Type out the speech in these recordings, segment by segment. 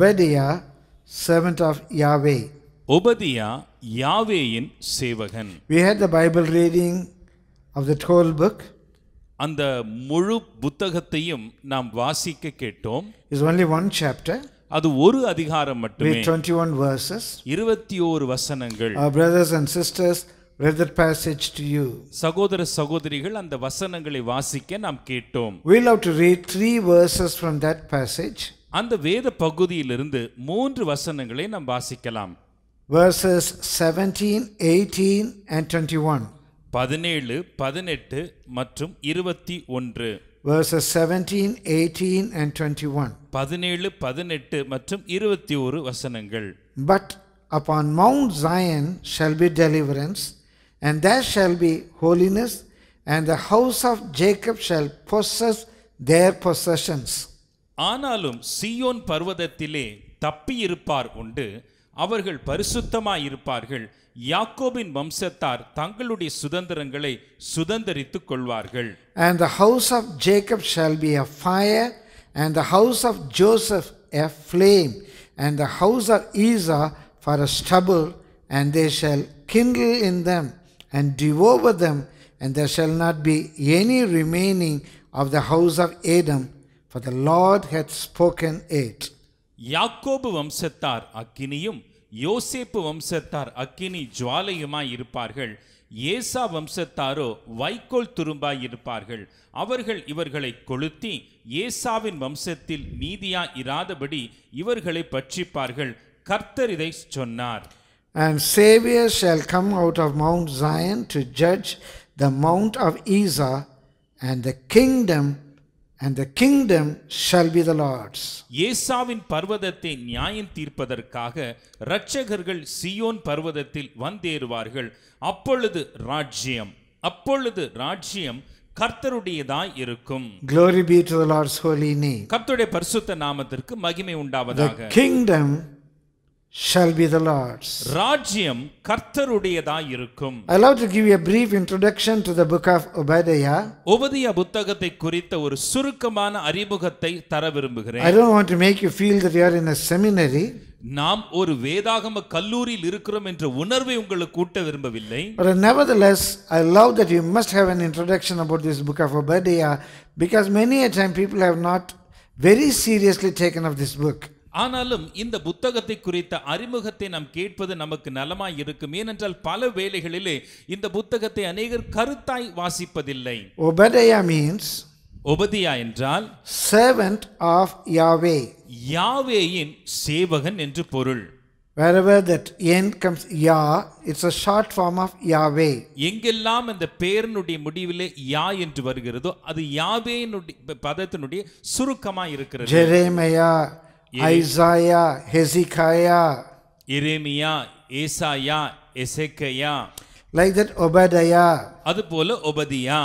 Obadiah servant of Yahweh. ஒபதியா யாவேயின் சேவகன் We had the Bible reading of the whole book. அந்த முழு புத்தகத்தையும் நாம் வாசிக்க கேட்டோம். Is only one chapter. அது ஒரு அதிகாரம் மட்டுமே. 21 verses. 21 வசனங்கள். Our brothers and sisters read that passage to you. சகோதர சகோதரிகள் அந்த வசனங்களை வாசிக்க நாம் கேட்டோம். We love to read three verses from that passage. அந்த வேத பகுதியிலிருந்து மூன்று வசனங்களை நாம் வாசிக்கலாம் verses 17 18 and 21 பதினேழு பதினெட்டு மற்றும் இருபத்தி ஒன்று verses 17 18 and 21 பதினேழு பதினெட்டு மற்றும் இருபத்தி ஒரு வசனங்கள் but upon mount zion shall be deliverance and there shall be holiness and the house of jacob shall possess their possessions ஆனாலும் சியோன் பர்வதத்திலே உண்டு அவர்கள் யாக்கோபின் வம்சத்தார் தங்களுடைய சுதந்திரங்களை சுதந்திரித்துக் கொள்வார்கள் and the house of jacob shall be a fire and the house of joseph a flame and the house of isa for a stubble and they shall kindle in them and devour them and there shall not be any remaining of the house of adam for the Lord had spoken it. யாக்கோபு வம்சத்தார் அக்கினியும் யோசேப்பு வம்சத்தார் அக்கினி ஜுவாலையுமாய் இருப்பார்கள் ஏசா வம்சத்தாரோ வைக்கோல் துரும்பாய் இருப்பார்கள் அவர்கள் இவர்களை கொளுத்தி ஏசாவின் வம்சத்தில் நீதியா இராதபடி இவர்களை பட்சிப்பார்கள் கர்த்தர் இதை சொன்னார் And Savior shall come out of Mount Zion to judge the mount of Isa and the kingdom and the kingdom shall be the lord's ஏசாவின் பர்வதத்தை நியாயம் தீர்ப்பதற்காக இரட்சகர்கள் சியோன் பர்வதத்தில் வந்தேறுவார்கள் அப்பொழுது ராஜ்யம் அப்பொழுது ராஜ்யம் கர்த்தருடையதாய் இருக்கும் glory be to the lord's holy name கர்த்தருடைய பரிசுத்த நாமத்திற்கு மகிமை உண்டாவதாக the kingdom shall be the Lord's. I love to give you a brief introduction to the book of Obadiah. ஒபதியா புத்தகத்தை குறித்த ஒரு சுருக்கமான அறிமுகத்தை தர விரும்புகிறேன். I don't want to make you feel that you are in a seminary. நாம் ஒரு வேதாகம கல்லூரியில் இருக்கிறோம் என்ற உணர்வை உங்களுக்கு கூட்ட விரும்பவில்லை but nevertheless i love that you must have an introduction about this book of obadiah because many a time people have not very seriously taken of this book ஆனாலும் இந்த புத்தகத்தை குறித்த அறிமுகத்தை நாம் கேட்பது நமக்கு நலமாய் இருக்கும் ஏனென்றால் பல வேளைகளிலே இந்த புத்தகத்தை அநேகர் கருத்தாய் வாசிப்பதில்லை ஒபதயா மீன்ஸ் ஒபதியா என்றால் servant ஆஃப் யாவே யாவேயின் சேவகன் என்று பொருள் Wherever that end comes Yah, it's a short form of Yahweh. எங்கெல்லாம் இந்த பெயரினுடைய முடிவிலே யா என்று வருகிறதோ அது யாவேனுடைய பதத்தினுடைய சுருக்கமாக இருக்கிறது ஜெரேமையா ஐசாயா ஹெசிகாயா இரிமியா ஏசாயா எசேக்கையா லைக் தட் ஒபதயா அது போல ஒபதியா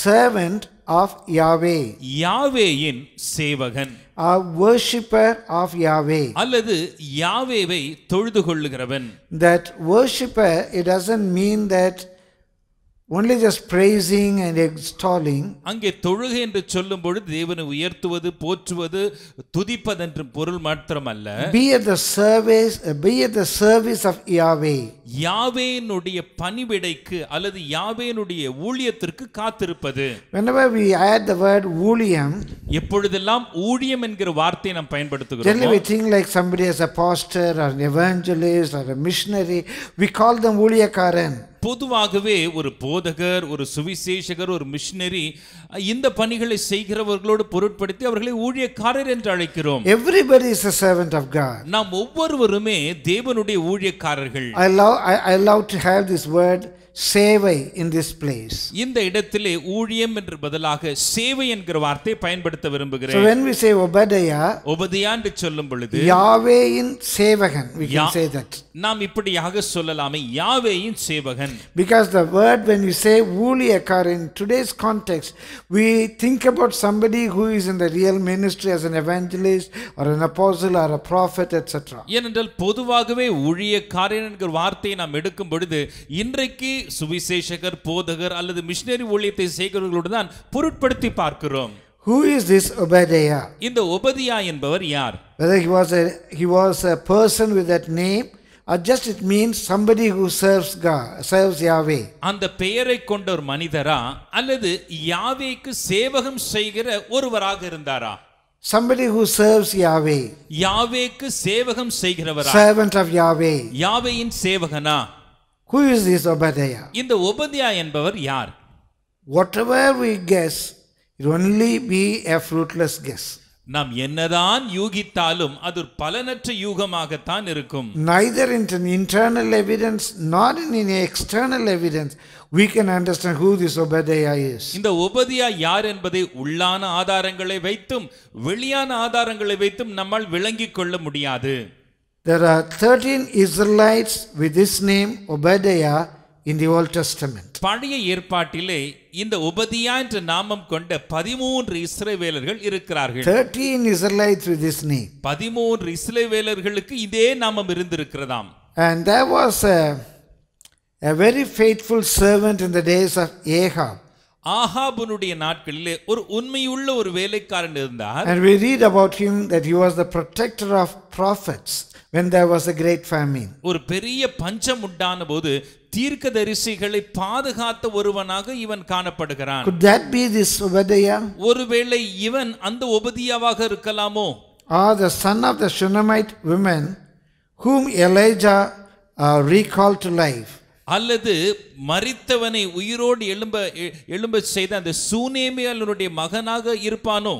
servant of Yahweh யாவேயின் சேவகன் a worshipper of Yahweh அல்லது யாவேவை தொழுது கொள்ளுகிறவன் that worshipper it doesn't mean that only just praising and extolling அங்கே தொழுகை என்று சொல்லும் பொழுது தேவனை உயர்த்துவது போற்றுவது துதிப்பது என்று பொருள் மாத்திரமல்ல be at the service be at the service of Yahweh யாவேனுடைய பணிவிடைக்கு அல்லது யாவேனுடைய ஊழியத்திற்கு காத்திருப்பது whenever we add the word ஊழியம் எப்பொழுதெல்லாம் ஊழியம் என்கிற வார்த்தையை நாம் பயன்படுத்துகிறோம் generally we think like somebody as a pastor or an evangelist or a missionary we call them ஊழியக்காரன் பொதுவாகவே ஒரு போதகர் ஒரு சுவிசேஷகர் ஒரு மிஷினரி இந்த பணிகளை செய்கிறவர்களோடு பொருட்படுத்தி அவர்களை ஊழியக்காரர் என்று அழைக்கிறோம் everybody is a servant of god நாம் ஒவ்வொருவருமே தேவனுடைய ஊழியக்காரர்கள் i love i, I love to have this word சேவை இன் திஸ் பிளேஸ் இந்த இடத்திலே ஊழியம் என்று பதிலாக சேவை என்கிற வார்த்தை பயன்படுத்த விரும்புகிறேன் so when we say obadiah obadiah என்று சொல்லும் பொழுது யாவேயின் சேவகன் we can say that நாம் இப்படியாக சொல்லலாமே யாவேயின் சேவகன் because the word when we say ஊழியக்கார in today's context we think about somebody who is in the real ministry as an evangelist or an apostle or a prophet etc ஏனென்றால் பொதுவாகவே ஊழியக்காரன் என்கிற வார்த்தையை நாம் எடுக்கும் பொழுது இன்றைக்கு சுவிசேஷகர் போதகர் அல்லது மிஷினரி ஊழியத்தை செய்கிறவர்களோடு தான் பொருட்படுத்தி பார்க்கிறோம் Who is this Obadiah? இந்த ஒபதியா என்பவர் யார்? Whether he was a he was a person with that name or just it means somebody who serves God, serves Yahweh. அந்த பெயரை கொண்ட ஒரு மனிதரா அல்லது யாவேக்கு சேவகம் செய்கிற ஒருவராக இருந்தாரா? somebody who serves Yahweh யாவேக்கு சேவகம் செய்கிறவரா servant of Yahweh Yahweh யாவேயின் சேவகனா Who is this Obadiah? இந்த ஒபதியா என்பவர் யார் whatever we guess it only be a fruitless guess நாம் என்னதான் யூகித்தாலும் அது பலனற்ற யூகமாகத்தான் இருக்கும் neither in an internal evidence nor in any external evidence we can understand who this obadiah is இந்த ஒபதியா யார் என்பதை உள்ளான ஆதாரங்களை வைத்தும் வெளியான ஆதாரங்களை வைத்தும் நம்மால் விளங்கிக் கொள்ள முடியாது There are 13 Israelites with this name Obadiah in the Old Testament. பழைய ஏற்பாட்டிலே இந்த உபதியா என்ற நாமம் கொண்ட பதிமூன்று இஸ்ரேவேலர்கள் இருக்கிறார்கள் thirteen Israelites with this name பதிமூன்று இஸ்ரேவேலர்களுக்கு இதே நாமம் இருந்திருக்கிறதாம் and there was a very faithful servant in the days of Ahab ஆஹாபுனுடைய நாட்களிலே ஒரு உண்மையுள்ள ஒரு வேலைக்காரன் இருந்தார் and we read about him that he was the protector of prophets when there was a great famine ஒரு பெரிய பஞ்சம் உண்டான போது தீர்க்கதரிசிகளை பாதுகாத்த ஒருவனாக இவன் காணப்படுகிறான் could that be this obadiah ஒருவேளை இவன் அந்த obadiahவாக இருக்கலாமோ ah the son of the shunammite woman whom elijah uh, recalled to life அல்லது மறித்தவனை உயிரோடு எழும்ப எழும்ப செய்த அந்த சூனேமியாளருடைய மகனாக இருப்பானோ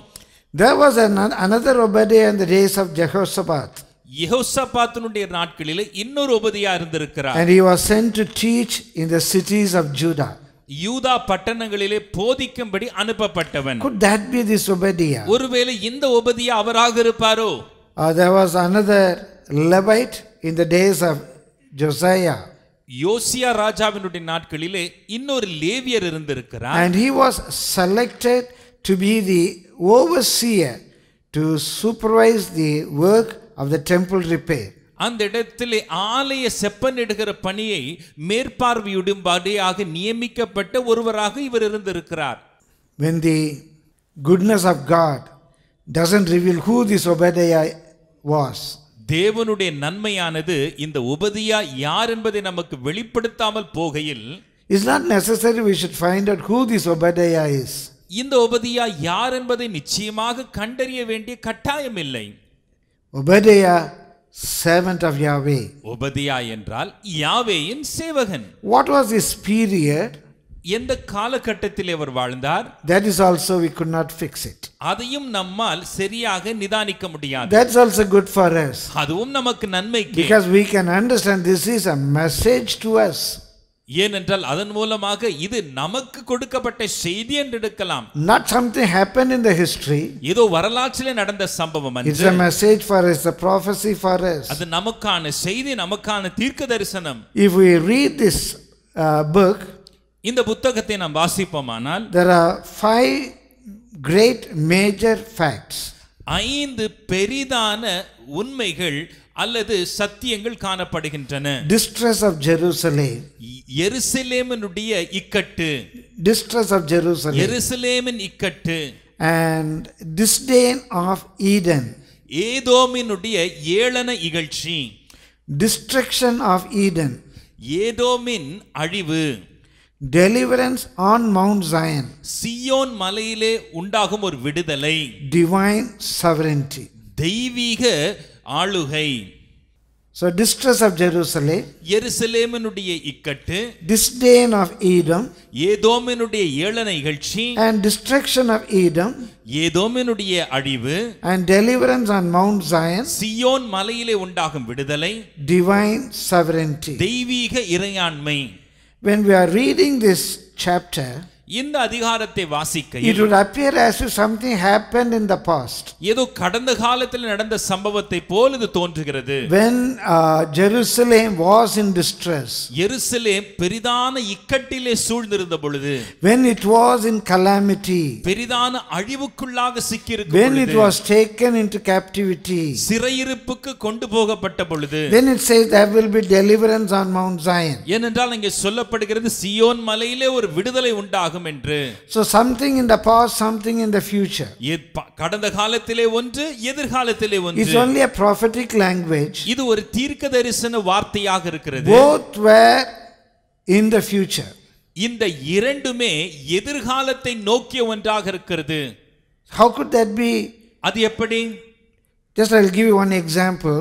There was an, another Obadiah in the days of Jehoshaphat. யெகோசபாத்தினுடைய நாட்களில் இன்னொரு உபதியா இருந்திருக்கிறார் and he was sent to teach in the cities of judah யூதா பட்டணங்களிலே போதிக்கும்படி அனுப்பப்பட்டவன் could that be this obadiah ஒருவேளை இந்த உபதியா அவராக இருப்பாரோ uh, there was another levite in the days of josiah யோசியா ராஜாவினுடைய நாட்களிலே இன்னொரு லேவியர் இருந்திருக்கிறார் and he was selected to be the overseer to supervise the work of the temple repair அந்த இடத்தில் ஆலய செப்பனிடுகிற பணியை மேற்பார்வையிடும் படியாக நியமிக்கப்பட்ட ஒருவராக இவர் இருந்திருக்கிறார் when the goodness of god doesn't reveal who this obadiah was தேவனுடைய நன்மையானது இந்த உபதியா யார் என்பதை நமக்கு வெளிப்படுத்தாமல் போகையில் is not necessary we should find out who this Obadiah is இந்த உபதியா யார் என்பதை நிச்சயமாக கண்டறிய வேண்டிய கட்டாயம் இல்லை உபதியா servant of Yahweh. ஒபதியா என்றால் யாவேயின் சேவகன். What was his period? எந்த காலகட்டத்தில் அவர் வாழ்ந்தார் that is also we could not fix it அதையும் நம்மால் சரியாக நிதானிக்க முடியாது that's also good for us அதுவும் நமக்கு நன்மை because we can understand this is a message to us ஏனென்றால் அதன் மூலமாக இது நமக்கு கொடுக்கப்பட்ட செய்தி என்று எடுக்கலாம் not something happened in the history ஏதோ வரலாற்றில் நடந்த சம்பவம் அன்று it's a message for us a prophecy for us அது நமக்கான செய்தி நமக்கான தீர்க்க தரிசனம் if we read this uh, இந்த புத்தகத்தை நாம் வாசிப்போமானால் there are five great major facts ஐந்து பெரிதான உண்மைகள் அல்லது சத்தியங்கள் காணப்படுகின்றன distress of jerusalem எருசலேமினுடைய இக்கட்டு distress of jerusalem எருசலேமின் இக்கட்டு and disdain of eden ஏதோமினுடைய ஏளன இகழ்ச்சி destruction of eden ஏதோமின் அழிவு deliverance on mount zion Sion, மலையிலே உண்டாகும் or விடுதலை divine sovereignty தெய்வீக ஆளுகை so distress of jerusalem எருசலேமினுடைய இக்கட்டு disdain of edom ஏதோமினுடைய ஏள நிகழ்ச்சி and destruction of edom ஏதோமினுடைய adivu. and deliverance on mount zion Sion, மலையிலே உண்டாகும் விடுதலை divine sovereignty தெய்வீக இறையாண்மை when we are reading this chapter, இந்த அதிகாரத்தை வாசிக்க it would appear as if something happened in the past ஏதோ கடந்த காலத்தில் நடந்த சம்பவத்தை போல் இது தோன்றுகிறது when uh, jerusalem was in distress எருசலேம் பெரிதான இக்கட்டிலே சூழ்ந்திருந்த பொழுது when it was in calamity பெரிதான அழிவுக்குள்ளாக சிக்கியிருக்கும் when it was taken into captivity சிறையிருப்புக்கு கொண்டு போகப்பட்ட பொழுது then it says there will be deliverance on mount zion ஏனென்றால் இங்கே சொல்லப்படுகிறது சியோன் மலையிலே ஒரு விடுதலை உண்டாகும் உண்டாகும் என்று so something in the past something in the future கடந்த காலத்திலே ஒன்று எதிர்காலத்திலே ஒன்று it's only a prophetic language இது ஒரு தீர்க்க தரிசன வார்த்தையாக இருக்கிறது both were in the future இந்த இரண்டுமே எதிர்காலத்தை நோக்கிய ஒன்றாக இருக்கிறது how could that be அது எப்படி Just I'll give you one example.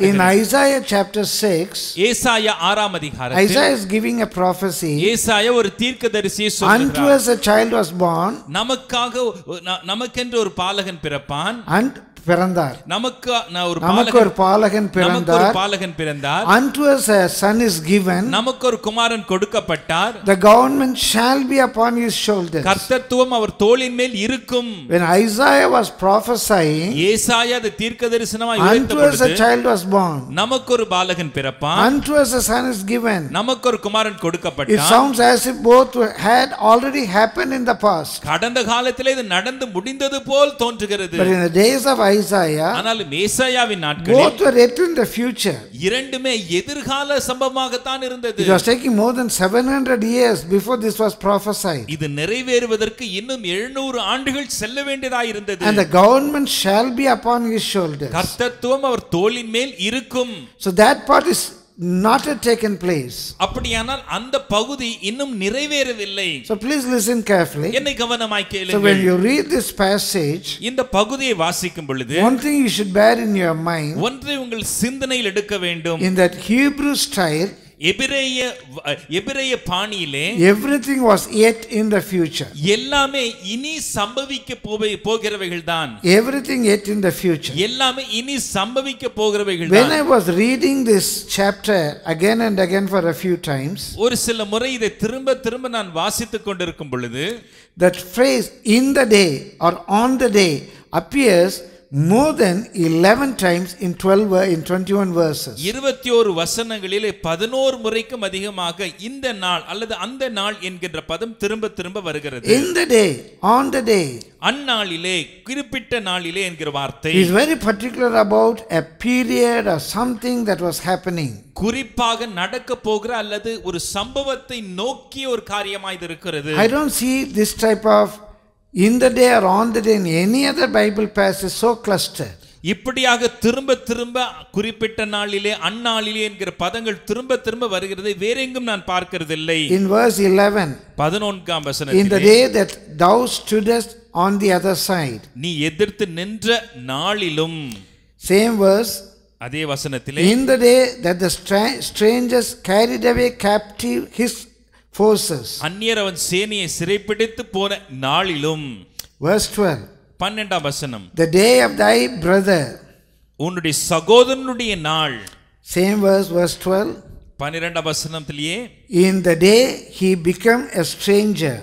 In Isaiah chapter 6, Isaiah is giving a prophecy. ஏசாயா as Unto us a child was born. நமக்காக நமக்கென்று ஒரு And பிறந்தார் நமக்கு ஒரு நமக்கு ஒரு பாலகன் பிறந்தார் பாலகன் பிறந்தார் அன்டுஸ் கிவன் நமக்கு ஒரு குமாரன் கொடுக்கப்பட்டார் த கவர்மெண்ட் கர்த்தத்துவம் அவர் தோளின் மேல் இருக்கும் தீர்க்க தரிசனமா நமக்கு ஒரு பாலகன் பிறப்பான் சன் இஸ் கிவன் நமக்கு ஒரு குமாரன் கொடுக்கப்பட்டார் இட் சவுண்ட்ஸ் as கடந்த காலத்திலே இது நடந்து முடிந்தது போல் தோன்றுகிறது ஐசாயா ஆனால் மேசாயாவின் நாட்கள் both were written the future இரண்டுமே எதிர்கால சம்பவமாக தான் இருந்தது it was taking more than 700 years before this was prophesied இது நிறைவேறுவதற்கு இன்னும் 700 ஆண்டுகள் செல்ல வேண்டியதாக இருந்தது அந்த the government shall be upon his shoulders கர்த்தத்துவம் அவர் தோளின் மேல் இருக்கும் so that part is not yet taken place so please listen carefully so when you read this passage இந்த பகுதியை வாசிக்கும் பொழுது one thing you should bear in your mind ஒன்றை உங்கள் in that hebrew style எபிரேய எபிரேய பாணியிலே everything was yet in the future எல்லாமே இனி சம்பவிக்க போவே போகிறவைகள் தான் everything Ed in the future எல்லாமே இனி சம்பவிக்க போகிறவைகள் தான் when i was reading this chapter again and again for a few times ஒரு சில முறை இதை திரும்ப திரும்ப நான் வாசித்துக் கொண்டிருக்கும் பொழுது that phrase in the day or on the day appears more than 11 times in 12 in 21 verses 21 வசனங்களிலே 11 முறைக்கும் அதிகமாக இந்த நாள் அல்லது அந்த நாள் என்கிற பதம் திரும்ப திரும்ப வருகிறது in the day on the day அந்நாளிலே குறிப்பிட்ட நாளிலே என்கிற வார்த்தை is very particular about a period or something that was happening குறிப்பாக நடக்க போகிற அல்லது ஒரு சம்பவத்தை நோக்கி ஒரு காரியமாய் இருக்கிறது i don't see this type of in the day or on the day in any other Bible place is so இப்படியாக திரும்ப திரும்ப குறிப்பிட்ட நாளிலே அந்நாளிலே என்கிற பதங்கள் திரும்ப திரும்ப வருகிறது வேற எங்கும் நான் பார்க்கிறதில்லை இன் இலவன் பதினொன்காம் வசனம் இந்த day that thou stoodest on the other side நீ எதிர்த்து நின்ற நாளிலும் சேம் வர்ஸ் அதே வசனத்தில் இந்த day that the strangers carried away captive his forces அந்நியர் அவன் சேனையை சிறைப்பிடித்து போன நாளிலும் verse 12 பன்னெண்டாம் வசனம் the day of thy brother உன்னுடைய சகோதரனுடைய நாள் same verse verse 12 பன்னிரெண்டாம் வசனத்திலேயே in the day he become a stranger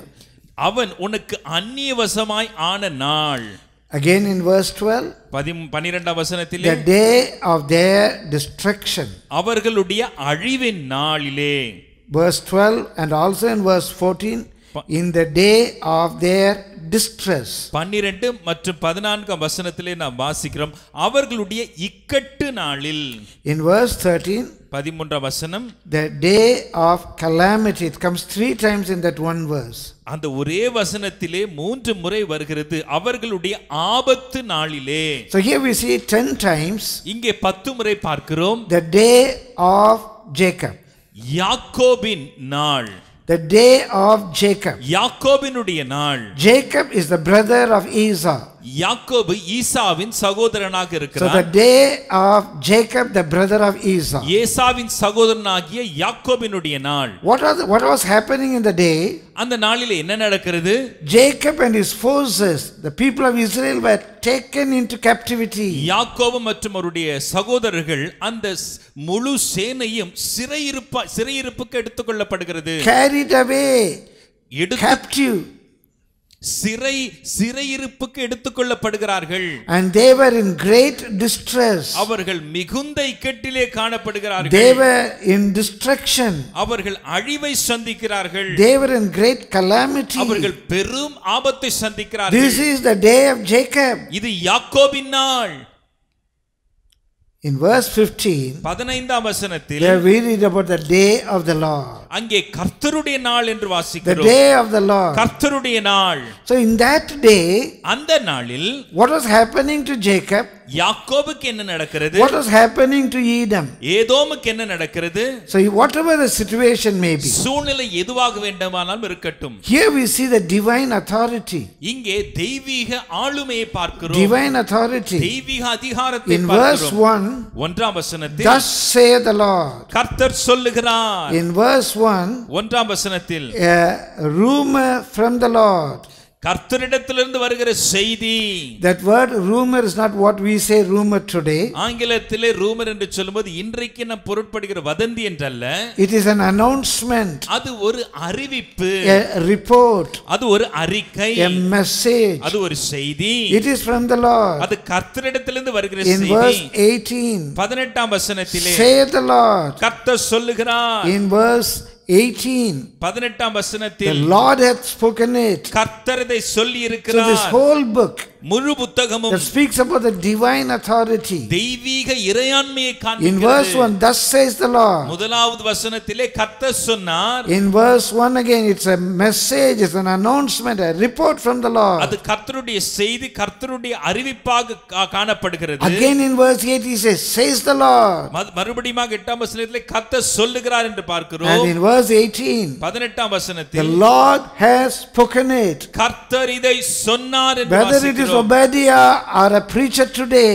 அவன் உனக்கு அந்நியவசமாய் ஆன நாள் Again in verse 12, the day of their destruction. அவர்களுடைய அழிவின் நாளிலே verse 12 and also in verse 14 in the day of their distress பன்னிரண்டு மற்றும் பதினான்காம் வசனத்திலே நாம் வாசிக்கிறோம் அவர்களுடைய இக்கட்டு நாளில் in verse 13 பதிமூன்றாம் வசனம் the day of calamity it comes three times in that one verse அந்த ஒரே வசனத்திலே மூன்று முறை வருகிறது அவர்களுடைய ஆபத்து நாளிலே so here we see 10 times இங்கே 10 முறை பார்க்கிறோம் the day of jacob யாக்கோபின் நாள் The day of Jacob. Jacob is the brother of Esau. யாக்கோபு ஈசாவின் சகோதரனாக இருக்கிறார் so the day of jacob the brother of esau ஏசாவின் சகோதரனாகிய யாக்கோபினுடைய நாள் what was what was happening in the day அந்த நாளில் என்ன நடக்கிறது jacob and his forces the people of israel were taken into captivity யாக்கோபு மற்றும் அவருடைய சகோதரர்கள் அந்த முழு சேனையும் சிறையிருப்பு சிறையிருப்புக்கு எடுத்துக்கொள்ளப்படுகிறது carried away captive சிறை சிறையிருப்புக்கு எடுத்துக்கொள்ளப்படுகிறார்கள் and they were in great distress அவர்கள் மிகுந்த இக்கட்டிலே காணப்படுகிறார்கள் they were in destruction அவர்கள் அழிவை சந்திக்கிறார்கள் they were in great calamity அவர்கள் பெரும் ஆபத்தை சந்திக்கிறார்கள் this is the day of jacob இது யாக்கோபின் நாள் In verse 15, there we read about the day of the Lord. The day of the Lord. So in that day, what was happening to Jacob? யாக்கோபுக்கு என்ன நடக்கிறது what was happening to edom ஏதோமுக்கு என்ன நடக்கிறது so whatever the situation may be சூழ்நிலை எதுவாக வேண்டுமானாலும் இருக்கட்டும் here we see the divine authority இங்கே தெய்வீக ஆளுமையை பார்க்கிறோம் divine authority தெய்வீக அதிகாரத்தை in verse 1 ஒன்றாம் வசனத்தில் thus say the lord கர்த்தர் சொல்லுகிறார் in verse 1 ஒன்றாம் வசனத்தில் a rumor from the lord கர்த்தரிடத்திலிருந்து வருகிற செய்தி that word rumour is not what we say rumour today ஆங்கிலத்திலே ரூமர் என்று சொல்லும்போது இன்றைக்கு நாம் பொருட்படுகிற வதந்தி என்றல்ல இட் இஸ் an announcement அது ஒரு அறிவிப்பு a report அது ஒரு அறிக்கை a message அது ஒரு செய்தி it is from the lord அது கர்த்தரிடத்திலிருந்து வருகிற செய்தி in verse 18 ஆம் வசனத்திலே say the lord கர்த்தர் சொல்லுகிறார் in verse 18 the lord hath spoken it கர்த்தர் இதை சொல்லி so this whole book that speaks about the divine authority in verse 1 thus says the lord in verse 1 again it's a message it's an announcement a report from the lord அது கர்த்தருடைய செய்தி again in verse 8 he says says the lord and in verse verse 18 the lord has spoken it whether it is obadiah or a preacher today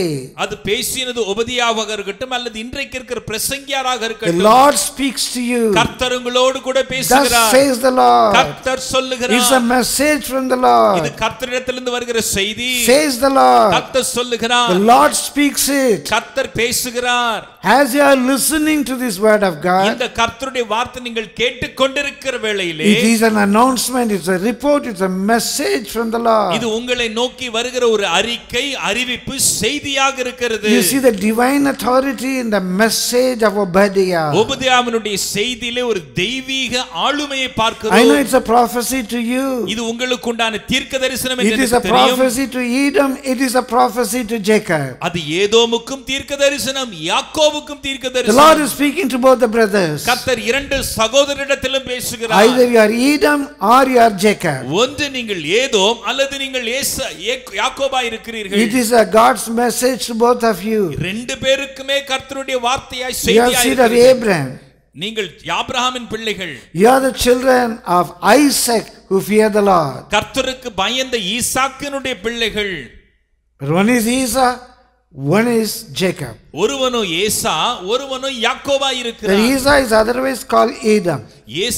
அது பேசினது ஒபதியாவாக இருக்கட்டும் அல்லது இன்றைக்கு இருக்கிற பிரசங்கியாராக இருக்கட்டும் the lord speaks to you கர்த்தர் உங்களோடு கூட பேசுகிறார் thus says the lord கர்த்தர் சொல்லுகிறார் is a message from the lord இது கர்த்தரிடத்திலிருந்து வருகிற செய்தி says the lord கர்த்தர் சொல்லுகிறார் the lord speaks it கர்த்தர் பேசுகிறார் as you are listening to this word of god இந்த கர்த்தருடைய வார்த்தை நீங்கள் கேட்டுக்கொண்டிருக்கிற வேளையிலே it is an announcement it's a report it's a message from the lord இது உங்களை நோக்கி வருகிற ஒரு அறிக்கை அறிவிப்பு செய்தியாக இருக்கிறது you see the divine authority in the message of obadiah ஒபதியாவினுடைய செய்தியிலே ஒரு தெய்வீக ஆளுமையை பார்க்கிறோம் i know it's a prophecy to you இது உங்களுக்கு உண்டான தீர்க்க தரிசனம் என்று தெரியும் it is a prophecy to edom it is a prophecy to jacob அது ஏதோமுக்கும் தீர்க்க தரிசனம் யாக்கோவுக்கும் தீர்க்க தரிசனம் the lord is speaking to both the brothers கர்த்தர் இரண்டு சகோ சகோதரரிடத்திலும் பேசுகிறார் ஒன்று நீங்கள் ஏதோம் அல்லது நீங்கள் ரெண்டு பேருக்குமே கர்த்தருடைய வார்த்தையாய் செய்தியாய் நீங்கள் ஆபிரகாமின் பிள்ளைகள் you are children of isaac who fear the lord கர்த்தருக்கு பயந்த ஈசாக்கினுடைய பிள்ளைகள் one is One is Jacob. ஒருவனோ The Esau is otherwise called Edom. Is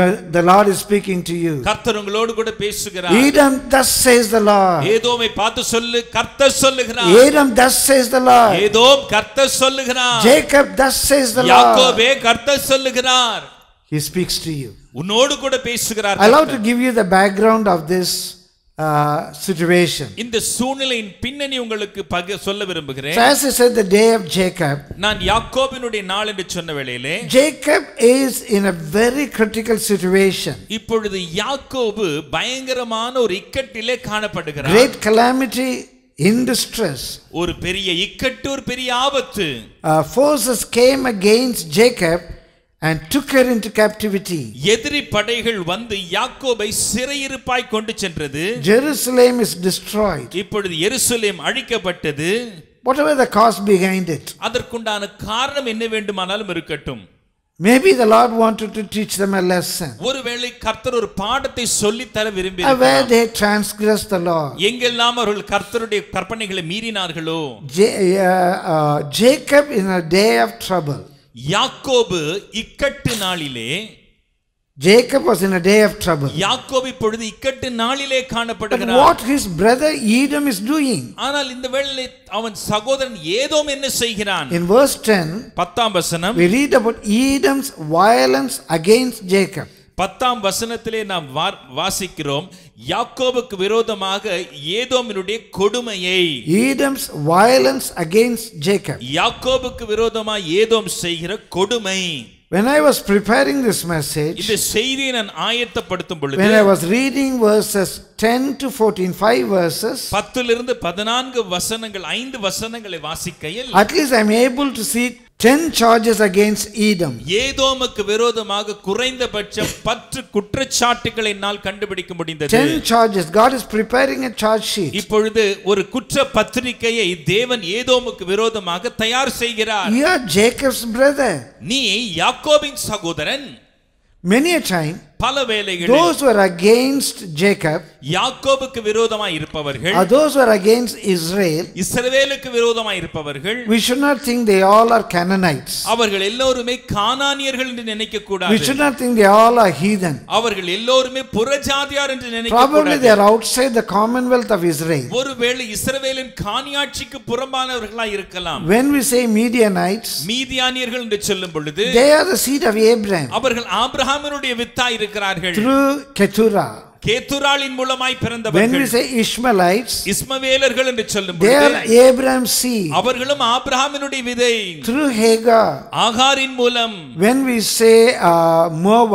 that the Lord is speaking to you? கர்த்தர் உங்களோடு கூட பேசுகிறார். Edom thus says the Lord. ஏதோமை பார்த்து சொல்லு கர்த்தர் சொல்லுகிறார். Edom thus says the Lord. Edom கர்த்தர் சொல்லுகிறார். Jacob thus says the Lord. யாக்கோபே கர்த்தர் He speaks to you. I love to give you the background of this situation. இந்த சூழ்நிலையின் பின்னணி உங்களுக்கு பக சொல்ல விரும்புகிறேன். So as I said the day of Jacob. நான் யாக்கோபினுடைய நாள் என்று சொன்ன வேளையிலே Jacob is in a very critical situation. இப்பொழுது யாக்கோபு பயங்கரமான ஒரு இக்கட்டிலே காணப்படுகிறார். Great calamity in distress. ஒரு பெரிய இக்கட்டு ஒரு பெரிய ஆபத்து. Forces came against Jacob. and took her into captivity எதிரி படைகள் வந்து யாக்கோபை சிறையிருப்பாய் கொண்டு சென்றது Jerusalem is destroyed இப்பொழுது எருசலேம் அழிக்கப்பட்டது whatever the cause behind it அதற்குண்டான காரணம் என்ன வேண்டுமானாலும் இருக்கட்டும் Maybe the Lord wanted to teach them a lesson. ஒருவேளை கர்த்தர் ஒரு பாடத்தை சொல்லி தர விரும்பினார். Where they transgressed the law. எங்கெல்லாம் அவர்கள் கர்த்தருடைய கற்பனைகளை மீறினார்களோ. Jacob in a day of trouble. யாக்கோபு இக்கட்டு நாளிலே Jacob was in a day of trouble. யாக்கோபு இப்பொழுது இக்கட்டு நாளிலே காணப்படுகிறார். But what his brother Edom is doing? ஆனால் இந்த வேளையிலே அவன் சகோதரன் ஏதோம் என்ன செய்கிறான்? In verse 10, 10ஆம் வசனம் we read about Edom's violence against Jacob. பத்தாம் வசனத்திலே நாம் வாசிக்கிறோம் யாக்கோபுக்கு விரோதமாக ஏதோமினுடைய கொடுமையை ஈதம்ஸ் வயலன்ஸ் அகைன்ஸ்ட் ஜேக்கப் யாக்கோபுக்கு விரோதமாக ஏதோம் செய்கிற கொடுமை When I was preparing this message, இந்த செய்தியை நான் ஆயத்தப்படுத்தும் பொழுது when I was reading verses 10 to 14 5 verses 10 லிருந்து 14 வசனங்கள் 5 வசனங்களை வாசிக்கையில் at least am able to see 10 charges against Edom. ஏதோமுக்கு விரோதமாக குறைந்தபட்சம் 10 குற்றச்சாட்டுகளை என்னால் கண்டுபிடிக்க முடிந்தது. 10 charges God is preparing a charge sheet. இப்பொழுது ஒரு குற்ற பத்திரிகையை தேவன் ஏதோமுக்கு விரோதமாக தயார் செய்கிறார். You are Jacob's brother. நீ யாக்கோபின் சகோதரன். Many a time those were against jacob are uh, those were against israel we should not think they all are canaanites we should not think they all are heathen probably they are outside the commonwealth of israel when we say midianites they are the seed of abraham இருக்கிறார்கள் through ketura கேத்துராளின் மூலமாய் பிறந்தவர்கள் when we say ishmaelites இஸ்மவேலர்கள் என்று சொல்லும் பொழுது they are abraham seed அவர்களும் ஆபிரகாமினுடைய விதை through hagar ஆகாரின் மூலம் when we say uh, moab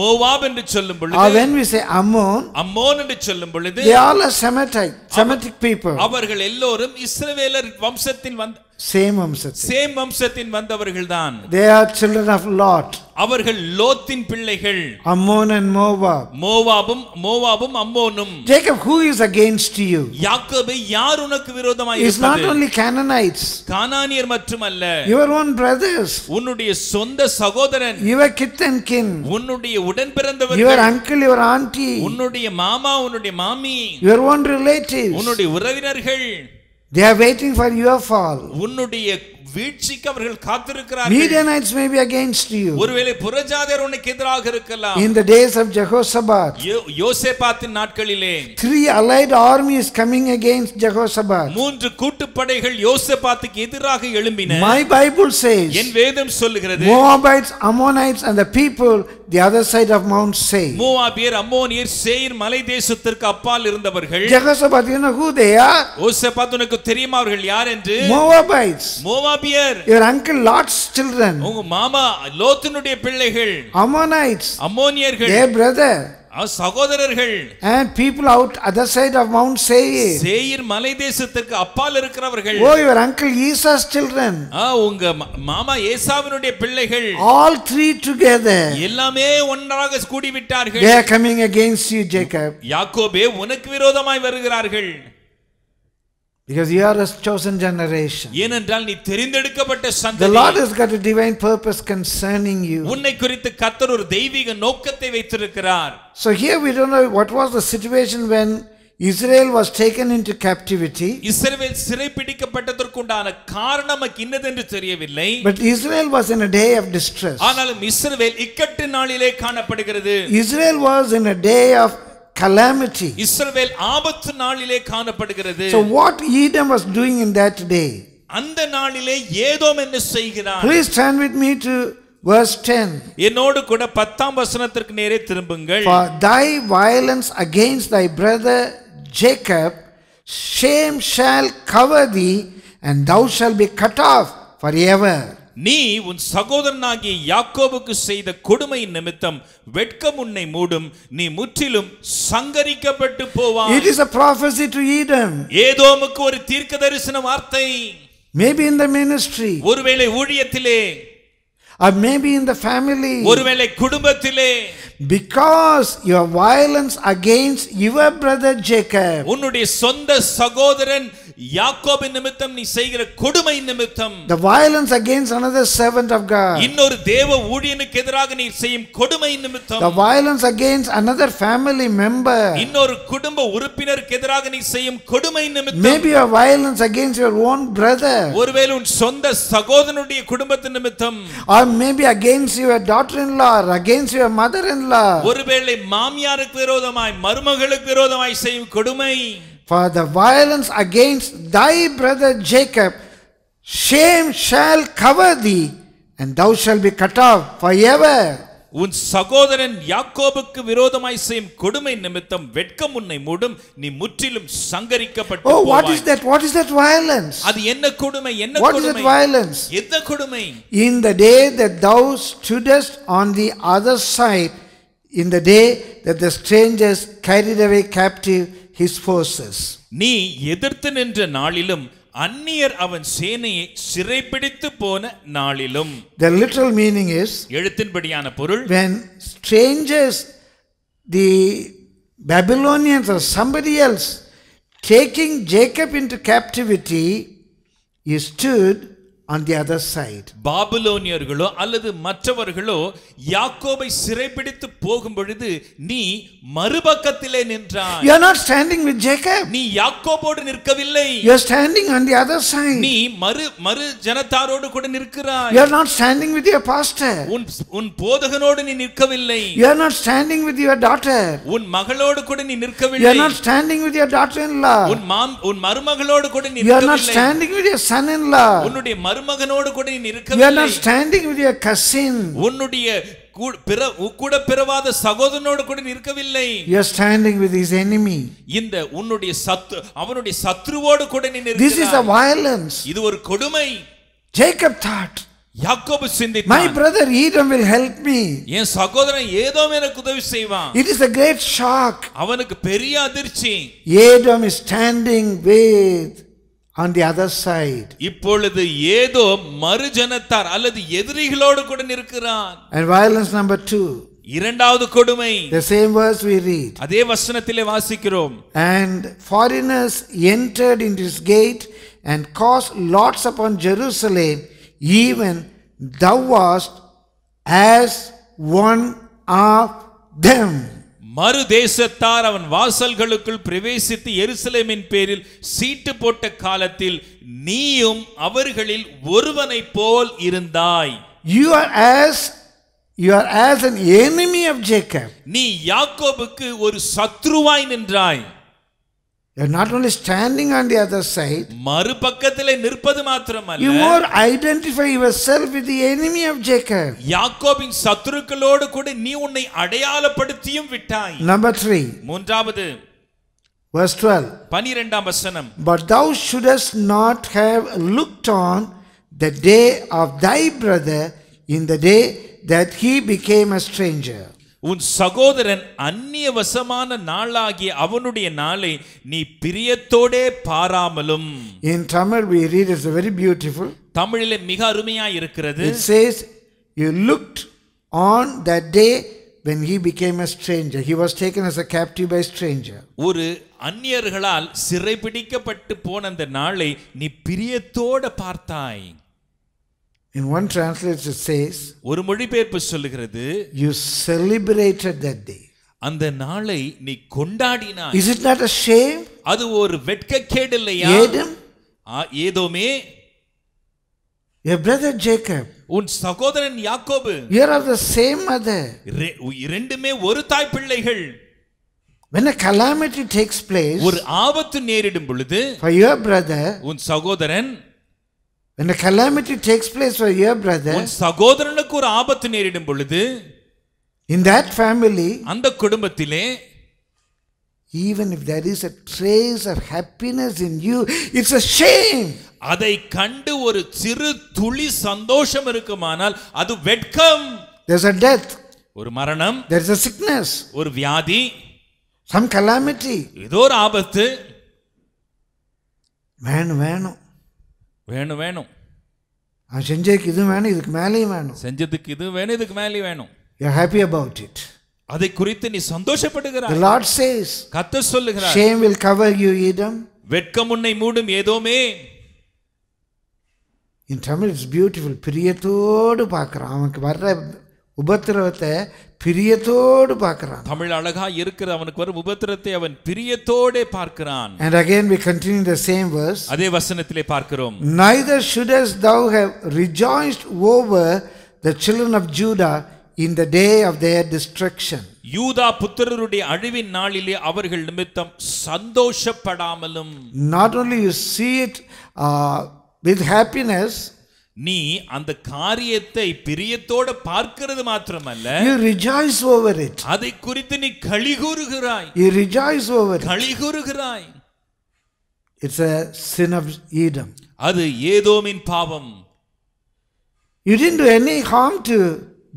மோவாப் என்று சொல்லும் பொழுது or when we say ammon Ammon என்று சொல்லும் பொழுது they all are semitic semitic people அவர்கள் எல்லோரும் இஸ்ரவேலர் வம்சத்தின் வந்த சேம் வம்சத்தில் சேம் வம்சத்தின் வந்தவர்கள் தான் they are children of lot அவர்கள் லோத்தின் பிள்ளைகள் அம்மோன் and மோவாப் மோவாபும் மோவாபும் அம்மோனும் jacob who is against you யார் உனக்கு விரோதமாய் is not only canaanites கானானியர் மட்டுமல்ல your own brothers உன்னுடைய சொந்த சகோதரன் your kith kin உன்னுடைய உடன் பிறந்தவர்கள் your uncle your auntie உன்னுடைய மாமா உன்னுடைய மாமி your own relatives உன்னுடைய உறவினர்கள் They are waiting for your fall. வீழ்ச்சிக்கு அவர்கள் காத்திருக்கிறார்கள் Midianites may be against you ஒருவேளை புறஜாதியர் உனக்கு எதிராக இருக்கலாம் in the days of Jehoshaphat யோசேபாத்தின் நாட்களிலே three allied armies coming against Jehoshaphat மூன்று கூட்டுப்படைகள் யோசேபாத்துக்கு எதிராக எழும்பின my bible says என் வேதம் சொல்லுகிறது moabites ammonites and the people the other side of mount seir மோவாபியர் அம்மோனியர் சேயீர் மலை தேசத்திற்கு அப்பால் இருந்தவர்கள் ஜெகசபாத் you know who they are யோசேபாத் உனக்கு தெரியுமா அவர்கள் யார் என்று மோவாபிட்ஸ் மோவாப் மோவாபியர் your uncle lot's children உங்க மாமா லோத்தினுடைய பிள்ளைகள் அம்மோனைட்ஸ் அம்மோனியர்கள் ஏ பிரதர் சகோதரர்கள் and people out other side of mount seir சேயீர் மலை தேசத்திற்கு அப்பால் இருக்கிறவர்கள் ஓ இவர் அங்கிள் esau's சில்ட்ரன் ஆ உங்க மாமா ஏசாவினுடைய பிள்ளைகள் ஆல் three together எல்லாமே ஒன்றாக கூடி விட்டார்கள் they are coming against you யாக்கோபே உனக்கு விரோதமாய் வருகிறார்கள் Because you are a chosen generation. The Lord has got a divine purpose concerning you. So here we don't know what was the situation when Israel was taken into captivity. But Israel was in a day of distress. Israel was in a day of calamity. So what Edom was doing in that day? அந்த நாளிலே ஏதோம் என்ன Please turn with me to verse 10 என்னோடு கூட 10ஆம் வசனத்திற்கு நேரே திரும்புங்கள் for thy violence against thy brother jacob shame shall cover thee and thou shalt be cut off forever நீ உன் சகோதரனாகிய யாக்கோபுக்கு செய்த கொடுமை நிமித்தம் வெட்கம் உன்னை மூடும் நீ முற்றிலும் சங்கரிக்கப்பட்டு போவாய் it is a prophecy to eden ஏதோமுக்கு ஒரு தீர்க்கதரிசன வார்த்தை maybe in the ministry ஒருவேளை ஊழியத்திலே or maybe in the family ஒருவேளை குடும்பத்திலே because your violence against your brother jacob உன்னுடைய சொந்த சகோதரன் யாக்கோபின் நிமித்தம் நீ செய்கிற கொடுமை நிமித்தம் the violence against another servant of god இன்னொரு தேவ ஊழியனுக்கு எதிராக நீ செய்யும் கொடுமை நிமித்தம் the violence against another family member இன்னொரு குடும்ப உறுப்பினருக்கு எதிராக நீ செய்யும் கொடுமை நிமித்தம் maybe a violence against your own brother ஒருவேளை உன் சொந்த சகோதரனுடைய குடும்பத்தின் நிமித்தம் or maybe against your daughter in law or against your mother in law ஒருவேளை மாமியாருக்கு விரோதமாய் மருமகளுக்கு விரோதமாய் செய்யும் கொடுமை for the violence against thy brother Jacob, shame shall cover thee, and thou shalt be cut off forever. உன் சகோதரன் யாக்கோபுக்கு விரோதமாய் செய்யும் கொடுமை நிமித்தம் வெட்கம் உன்னை மூடும் நீ முற்றிலும் சங்கரிக்கப்பட்டு oh, போவாய் what is that what is that violence அது என்ன கொடுமை என்ன கொடுமை what is that in the day that thou stoodest on the other side in the day that the strangers carried away captive his forces நீ எதிர்த்து நின்ற நாளிலும் அந்நியர் அவன் சேனையை சிறைப்பிடித்து போன நாளிலும் the literal meaning is எழுத்தின்படியான பொருள் when strangers the babylonians or somebody else taking jacob into captivity he stood on the other side பாபிலோனியர்களோ அல்லது மற்றவர்களோ யாக்கோபை சிறைபிடித்து போகும் பொழுது நீ மறுபக்கத்திலே நின்றாய் you are not standing with jacob நீ யாக்கோபோடு நிற்கவில்லை you are standing on the other side நீ மறு மறு ஜனத்தாரோடு கூட நிற்கிறாய் you are not standing with your pastor உன் உன் போதகனோடு நீ நிற்கவில்லை you are not standing with your daughter உன் மகளோடு கூட நீ நிற்கவில்லை you are not standing with your daughter in law உன் மாம் உன் மருமகளோடு கூட நீ நிற்கவில்லை you are not standing with your son in law உன்னுடைய மருமகனோடு கூட நீ இருக்க you are not standing with your cousin உன்னுடைய கூட பிறவாத சகோதரனோடு கூட நிற்கவில்லை you are standing with his enemy இந்த உன்னுடைய சத்து அவனுடைய சத்ருவோடு கூட நீ நிற்கிறாய் this is a violence இது ஒரு கொடுமை jacob thought யாக்கோபு சிந்தித்தான் my brother edom will help me என் சகோதரன் ஏதோம் எனக்கு உதவி செய்வான் it is a great shock அவனுக்கு பெரிய அதிர்ச்சி edom is standing with on the other side இப்பொழுது ஏதோ மறுஜனத்தார் அல்லது எதிரிகளோடு கூட நிற்கிறான் and violence number 2 இரண்டாவது கொடுமை the same verse we read அதே வசனத்திலே வாசிக்கிறோம் and foreigners entered into his gate and caused lots upon jerusalem even thou wast as one of them மறு தேசத்தார் அவன் வாசல்களுக்குள் பிரவேசித்து எருசலேமின் பேரில் சீட்டு போட்ட காலத்தில் நீயும் அவர்களில் ஒருவனை போல் இருந்தாய் you are as you are as an enemy of Jacob நீ யாக்கோபுக்கு ஒரு சத்ருவாய் நின்றாய் They are not only standing on the other side. நிற்பது மாத்திரமல்ல. You more identify yourself with the enemy of Jacob. யாக்கோபின் சத்துருக்களோடு கூட நீ உன்னை அடையாளப்படுத்தியும் விட்டாய். Number 3. மூன்றாவது Verse 12. வசனம். But thou shouldest not have looked on the day of thy brother in the day that he became a stranger. உன் சகோதரன் அந்நிய வசமான நாளாகிய அவனுடைய நாளை நீ பிரியத்தோடே பாராமலும் in tamil we read it's very beautiful தமிழிலே மிக அருமையா இருக்கிறது it says you looked on that day when he became a stranger he was taken as a captive by a stranger ஒரு அந்நியர்களால் சிறைபிடிக்கப்பட்டு போன அந்த நாளை நீ பிரியத்தோட பார்த்தாய் In one translation it says ஒரு மொழிபெயர்ப்பு சொல்லுகிறது you celebrated that day அந்த நாளை நீ கொண்டாடினாய் is it not a shame அது ஒரு வெட்கக்கேடு இல்லையா ஏதும் ஏதோமே your brother jacob உன் சகோதரன் யாக்கோபு here are the same mother இரண்டுமே ஒரு தாய் பிள்ளைகள் when a calamity takes place ஒரு ஆபத்து நேரிடும் பொழுது for your brother உன் சகோதரன் when a calamity takes place for your brother உன் சகோதரனுக்கு ஒரு ஆபத்து நேரிடும் பொழுது in that family அந்த குடும்பத்திலே even if there is a trace of happiness in you it's a shame அதை கண்டு ஒரு சிறு துளி சந்தோஷம் இருக்குமானால் அது வெட்கம் there's a death ஒரு மரணம் there's a sickness ஒரு வியாதி some calamity ஏதோ ஒரு ஆபத்து வேணும் வேணும் வேணும் வேணும் அவன் செஞ்சதுக்கு இது வேணும் இதுக்கு மேலேயும் வேணும் செஞ்சதுக்கு இது வேணும் இதுக்கு மேலேயும் வேணும் யூ ஹாப்பி அபவுட் இட் அதை குறித்து நீ சந்தோஷப்படுகிறாய் the lord says கர்த்தர் சொல்லுகிறார் shame will cover you edom வெட்கம் உன்னை மூடும் ஏதோமே இன் tamil it's beautiful பிரியத்தோடு பார்க்குறான் அவனுக்கு வர்ற உபத்திரவத்தை பிரியத்தோடு பார்க்கிறான் தமிழ் அழகா இருக்கிற அவனுக்கு வரும் உபத்திரத்தை அவன் பிரியத்தோடே பார்க்கிறான் and again we continue the same verse அதே வசனத்திலே பார்க்கிறோம் neither shouldest thou have rejoiced over the of Judah in the day of their destruction யூதா புத்திரருடைய அழிவின் நாளிலே அவர்கள் நிமித்தம் சந்தோஷப்படாமலும் not only you see with happiness நீ அந்த காரியத்தை பிரியத்தோட பார்க்கிறது மாத்திரமல்ல ரிஜாய்ஸ் ஓவர் இட் அதை குறித்து நீ களி கூறுகிறாய் யூ ரிஜாய்ஸ் ஓவர் களி கூறுகிறாய் it's a sin of Edom பாவம் you did do any harm to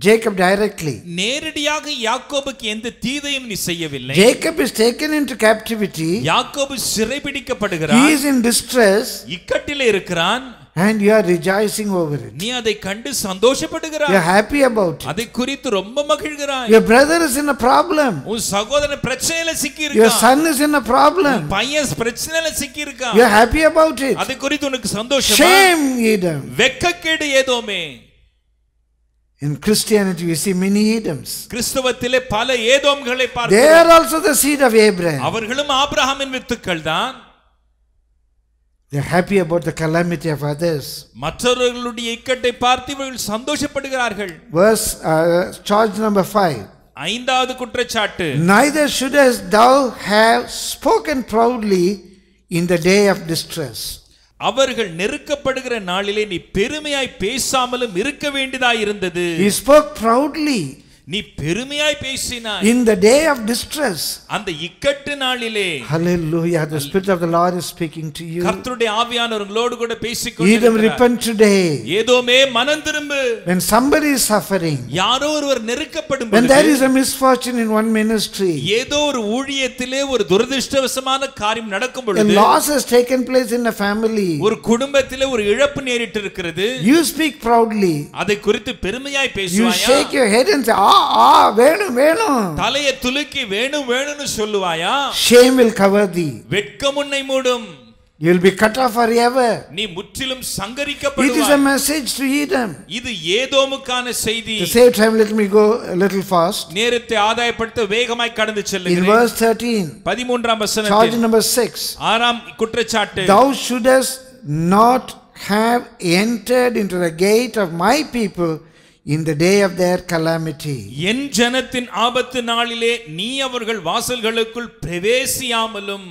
Jacob directly நேரடியாக யாக்கோபுக்கு எந்த தீதையும் நீ செய்யவில்லை Jacob is taken into captivity யாக்கோபு சிறைபிடிக்கப்படுகிறார் ஹி இஸ் இன் டிஸ்ட்ரஸ் இக்கட்டிலே இருக்கிறான் and you are rejoicing over it நீ அதை கண்டு சந்தோஷப்படுகிறாய் you are happy about it அதை குறித்து ரொம்ப மகிழ்கிறாய் your brother is in a problem உன் சகோதரன் பிரச்சனையில சிக்கி இருக்கான் your son is in a problem உன் பையன் பிரச்சனையில சிக்கி இருக்கான் you are happy about it அதை குறித்து உனக்கு சந்தோஷமா shame edom வெட்கக்கேடு ஏதோமே In Christianity, we see many Edoms. கிறிஸ்தவத்திலே பல ஏதோம்களை பார்க்கிறோம். They are also the seed of Abraham. அவர்களும் ஆபிரகாமின் வித்துக்கள் தான். They're happy about the calamity of others. Verse uh, charge number 5. Neither should Neither thou have spoken proudly in the day of distress. அவர்கள் நெருக்கப்படுகிற நாளிலே நீ பெருமையாய் பேசாமலும் இருக்க வேண்டியதாய் He spoke proudly in the day of distress அந்த இக்கட்டு நாளிலே hallelujah the spirit of the lord is speaking to you even repent today when somebody is suffering யாரோ ஒருவர் நெருக்கப்படும் when there is a misfortune in one ministry ஏதோ ஒரு ஊழியத்திலே ஒரு துரதிர்ஷ்டவசமான காரியம் நடக்கும் பொழுது a loss has taken place in a family you speak proudly you shake your head and say ah ஆ வேணும் வேணும் தலையை துலுக்கி வேணும் வேணும்னு சொல்லுவாயா ஷேம் வில் கவர் தி வெட்கம் உன்னை மூடும் You will be cut off forever. நீ முற்றிலும் சங்கரிக்கப்படுவாய். It is a message to Edom. இது ஏதோமுக்கான செய்தி. To save time, let me go a little fast. நேரத்தை ஆதாயப்படுத்த வேகமாய் கடந்து செல்லுகிறேன். In verse 13. 13ஆம் வசனத்தில். Charge number 6. ஆறாம் குற்றச்சாட்டு. Thou shouldest not have entered into the gate of my people in the day of their calamity என் ஜனத்தின் ஆபத்து நாளிலே நீ அவர்கள் வாசல்களுக்குள் பிரவேசியாமலும்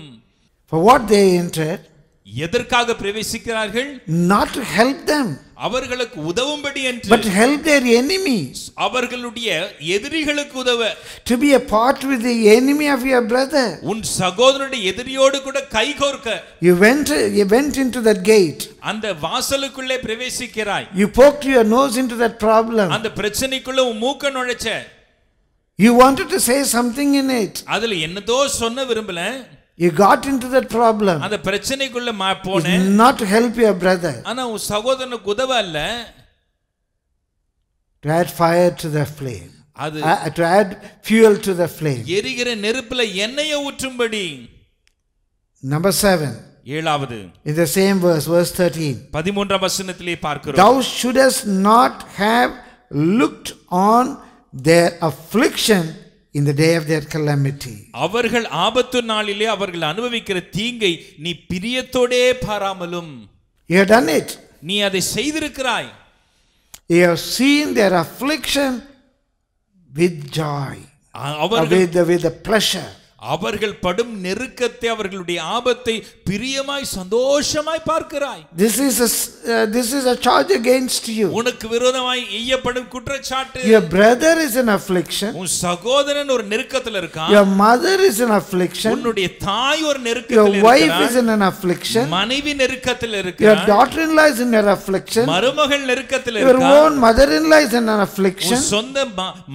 ஃபார் வாட் தே என்டர் எதற்காக பிரவேசிக்கிறார்கள் நாட் டு ஹெல்ப் தம் அவர்களுக்கு உதவும்படி என்று but help their enemy அவர்களுடைய எதிரிகளுக்கு உதவ to be a part with the enemy of your brother உன் சகோதரனுடைய எதிரியோடு கூட கைகோர்க்க you went you went into that gate அந்த வாசலுக்குள்ளே பிரவேசிக்கிறாய் you poked your nose into that problem அந்த பிரச்சனைக்குள்ள உன் மூக்க நுழைச்ச you wanted to say something in it அதுல என்னதோ சொன்ன விரும்பல You got into that problem. அந்த பிரச்சனைக்குள்ள Not help your brother. ஆனா உன் சகோதரனுக்கு To add fire to the flame. Uh, to add fuel to the flame. எரிகிற நெருப்புல எண்ணெயை ஊற்றும்படி. Number 7. in the same verse verse 13 thou shouldest not have looked on their affliction in the day of their calamity அவர்கள் ஆபத்து நாளிலே அவர்கள் அனுபவிக்கிற தீங்கை நீ பிரியத்தோடே பாராமலும் you have done it நீ அதை செய்திருக்கிறாய் you have seen their affliction with joy அவர்கள் with with the pleasure அவர்கள் படும் நெருக்கத்தை அவர்களுடைய ஆபத்தை பிரியமாய் சந்தோஷமாய் பார்க்கிறாய் this is a uh, this is a charge against you உனக்கு விரோதமாய் எய்யப்படும் குற்றச்சாட்டு your brother is in affliction உன் சகோதரன் ஒரு நெருக்கத்துல இருக்கான் your mother is in affliction உன்னுடைய தாய் ஒரு நெருக்கத்துல இருக்கான் your wife is in an affliction மனைவி நெருக்கத்துல இருக்கா your daughter in law is in an affliction மருமகள் நெருக்கத்துல இருக்கா your own mother in law is in an affliction உன் சொந்த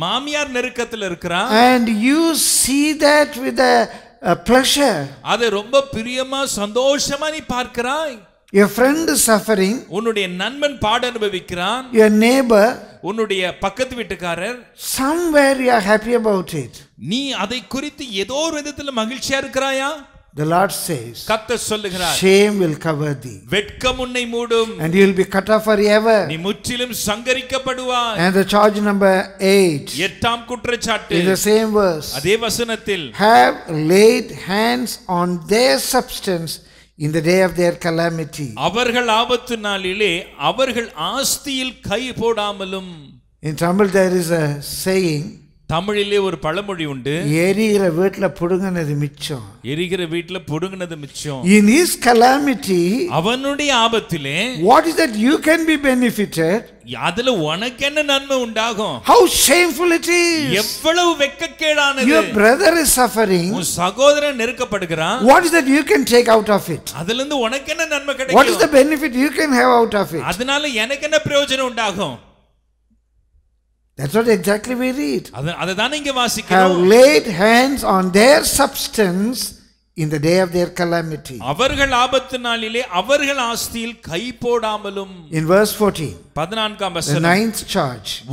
மாமியார் நெருக்கத்துல இருக்கா and you see that with with the uh, அதை ரொம்ப பிரியமா சந்தோஷமா நீ பார்க்கிறாய் your friend is suffering உன்னுடைய நண்பன் பாட அனுபவிக்கிறான் your neighbor உன்னுடைய பக்கத்து வீட்டுக்காரர் somewhere you are happy about it நீ அதை குறித்து ஏதோ ஒரு விதத்தில் மகிழ்ச்சியா இருக்கிறாயா The Lord says, shame will cover thee. and you will be cut off forever. And the charge number 8 in the same verse have laid hands on their substance in the day of their calamity. in Tamil there is a saying தமிழிலே ஒரு பழமொழி உண்டு எரிகிற வீட்டில் புடுங்கினது மிச்சம் எரிகிற வீட்டில் புடுங்கினது மிச்சம் இன் இஸ் கலாமிட்டி அவனுடைய ஆபத்திலே what is that you can be benefited அதுல உனக்கு என்ன நன்மை உண்டாகும் how shameful it is எவ்வளவு வெட்கக்கேடானது your brother is suffering உன் சகோதரன் நெருக்கப்படுகிறான் what that you can can out of it அதுல இருந்து உனக்கு என்ன நன்மை கிடைக்கும் what is the benefit you can have out of it அதனால எனக்கு என்ன பிரயோஜனம் உண்டாகும் That's what exactly we read. Have laid hands on their substance in the day of their calamity. In verse 14. The ninth charge.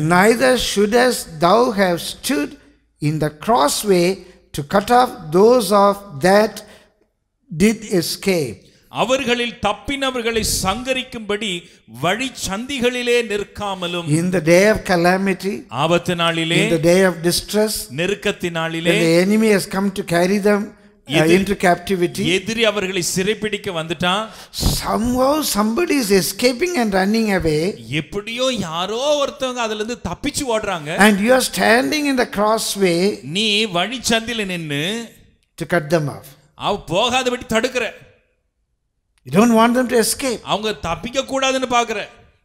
Neither shouldest thou have stood in the crossway to cut off those of that did escape. அவர்களில் தப்பினவர்களை சங்கரிக்கும்படி வழி சந்திகளிலே நிற்காமலும் இந்த day of Calamity ஆபத்து நாளிலே இந்த day of distress நெருக்கத்தினாலிலே enemy has come to carry them into captivity எதிரி அவர்களை சிறைப்பிடிக்க வந்துட்டான் somehow somebody is escaping and running away எப்படியோ யாரோ ஒருத்தவங்க அதுல இருந்து தப்பிச்சு ஓடுறாங்க and you are standing in the crossway நீ வழி சந்தில நின்னு டு கட் தம் ஆஃப் அவ போகாதபடி தடுக்கிற You don't want them to escape. அவங்க தப்பிக்க கூடாதுன்னு பார்க்கற.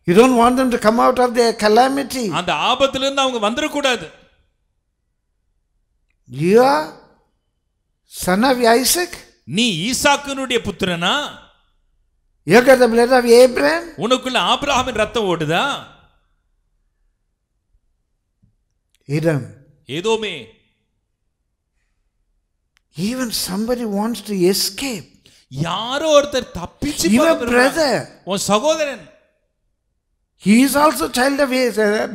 You don't want them to come out of their calamity. அந்த ஆபத்திலிருந்து அவங்க வந்துட கூடாது. You are son of Isaac. நீ ஈசாக்கினுடைய புத்திரனா? You got the blood of Abraham? உனக்குள்ள ஆபிரகாமின் ரத்தம் ஓடுதா? இடம் ஏதோமே even somebody wants to escape யாரோ ஒருத்தர் தப்பிச்சு உன் சகோதரன் He is also child of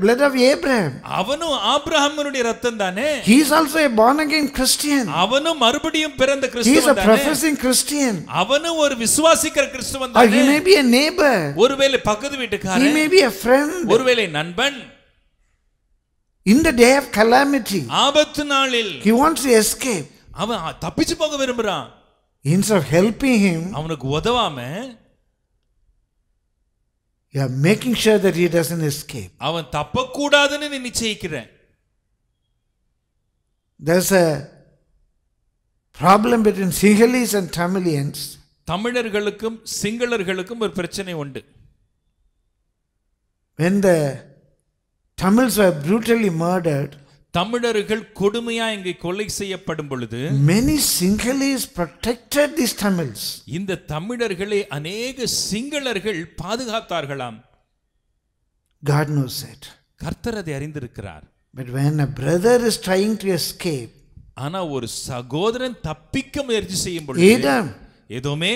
blood of Abraham. அவனும் ஆபிரகாமனுடைய ரத்தம் தானே. He is also a born again Christian. அவனும் மறுபடியும் பிறந்த கிறிஸ்தவன் தானே. He is a professing Christian. அவனும் ஒரு விசுவாசிக்கிற கிறிஸ்தவன் தானே. he may be a neighbor. ஒருவேளை பக்கத்து வீட்டுக்காரன். He may be a friend. ஒருவேளை நண்பன். In the day of calamity. ஆபத்து நாளில். He wants to escape. அவன் தப்பிச்சு போக விரும்புறான். instead of helping him அவனுக்கு உதவாம you are making sure that he doesn't escape அவன் தப்ப கூடாதுன்னு நீ நிச்சயிக்கிற there's a problem between sinhalese and tamilians தமிழர்களுக்கும் சிங்களர்களுக்கும் ஒரு பிரச்சனை உண்டு when the tamils were brutally murdered தமிழர்கள் கொடுமையா இங்கே கொலை செய்யப்படும் பொழுது many Sinhalese protected these Tamils இந்த தமிழர்களை अनेक சிங்களர்கள் பாதுகாத்தார்களாம் God knows it கர்த்தர் அதை அறிந்திருக்கிறார் but when a brother is trying to escape ஆனா ஒரு சகோதரன் தப்பிக்க முயற்சி செய்யும் பொழுது ஏதோமே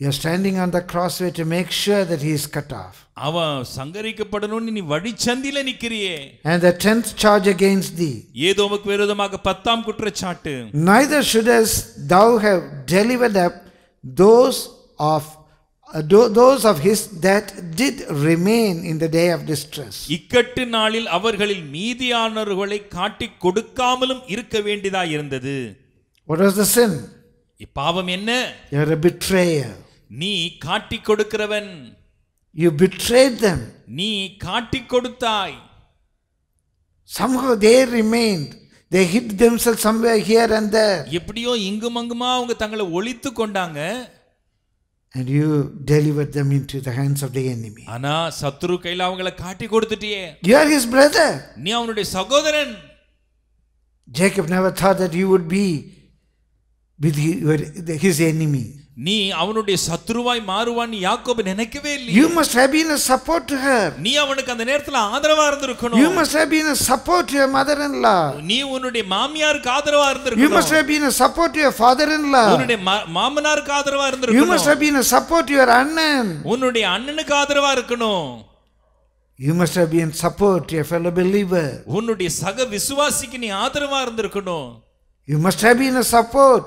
You are standing on the crossway to make sure that he is cut off. and the tenth charge against thee ஏதோமுக்கு விரோதமாக பத்தாம் neither shouldest thou have delivered up those of uh, those of his that did remain in the day of distress what was the sin என்ன you're a betrayer நீ காட்டி கொடுக்கிறவன் you bitrate தம் நீ காட்டி கொடுத்தாய் somehow they remained they hid themselves somewhere here and there எப்படியோ இங்கும் அங்குமா அவங்க தங்களை ஒளித்து கொண்டாங்க and you delivered them into the hands of the enemy ஆனா சத்துரு கையில அவங்கள காட்டி கொடுத்துட்டியே you are his brother நீ அவனுடைய சகோதரன் jacob never thought that you would be with his enemy நீ அவனுடைய சத்ருவாய் மாறுவான்னு யாக்கோபு நினைக்கவே இல்லை you must have been a support to her நீ அவனுக்கு அந்த நேரத்துல ஆதரவா இருந்திருக்கணும் you must have been a support to your mother in law நீ உன்னுடைய மாமியாருக்கு ஆதரவா இருந்திருக்கணும் you must have been a support to your father in law உன்னுடைய மாமனாருக்கு ஆதரவா இருந்திருக்கணும் you must have been a support to your அண்ணன் உன்னுடைய அண்ணனுக்கு ஆதரவா இருக்கணும் you must have been support a fellow believer உன்னுடைய சக விசுவாசிக்கு நீ ஆதரவா இருந்திருக்கணும் you must have been a support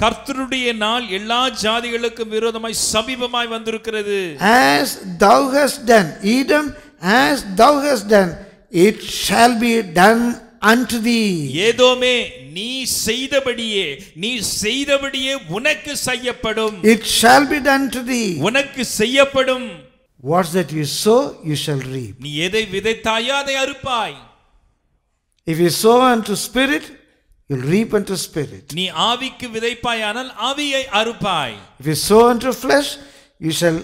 கர்த்தருடைய நாள் எல்லா ஜாதிகளுக்கும் விரோதமாய் சமீபமாய் வந்திருக்கிறது as thou hast done edom as thou hast done it shall be done unto thee ஏதோமே நீ செய்தபடியே நீ செய்தபடியே உனக்கு செய்யப்படும் it shall be done to thee உனக்கு செய்யப்படும் what that you sow you shall reap நீ எதை விதைத்தாயோ அதை அறுப்பாய் if you sow unto spirit You'll reap into spirit. நீ ஆவிக்கு விதைப்பாயானால் ஆவியை அறுப்பாய். If you sow into flesh, you shall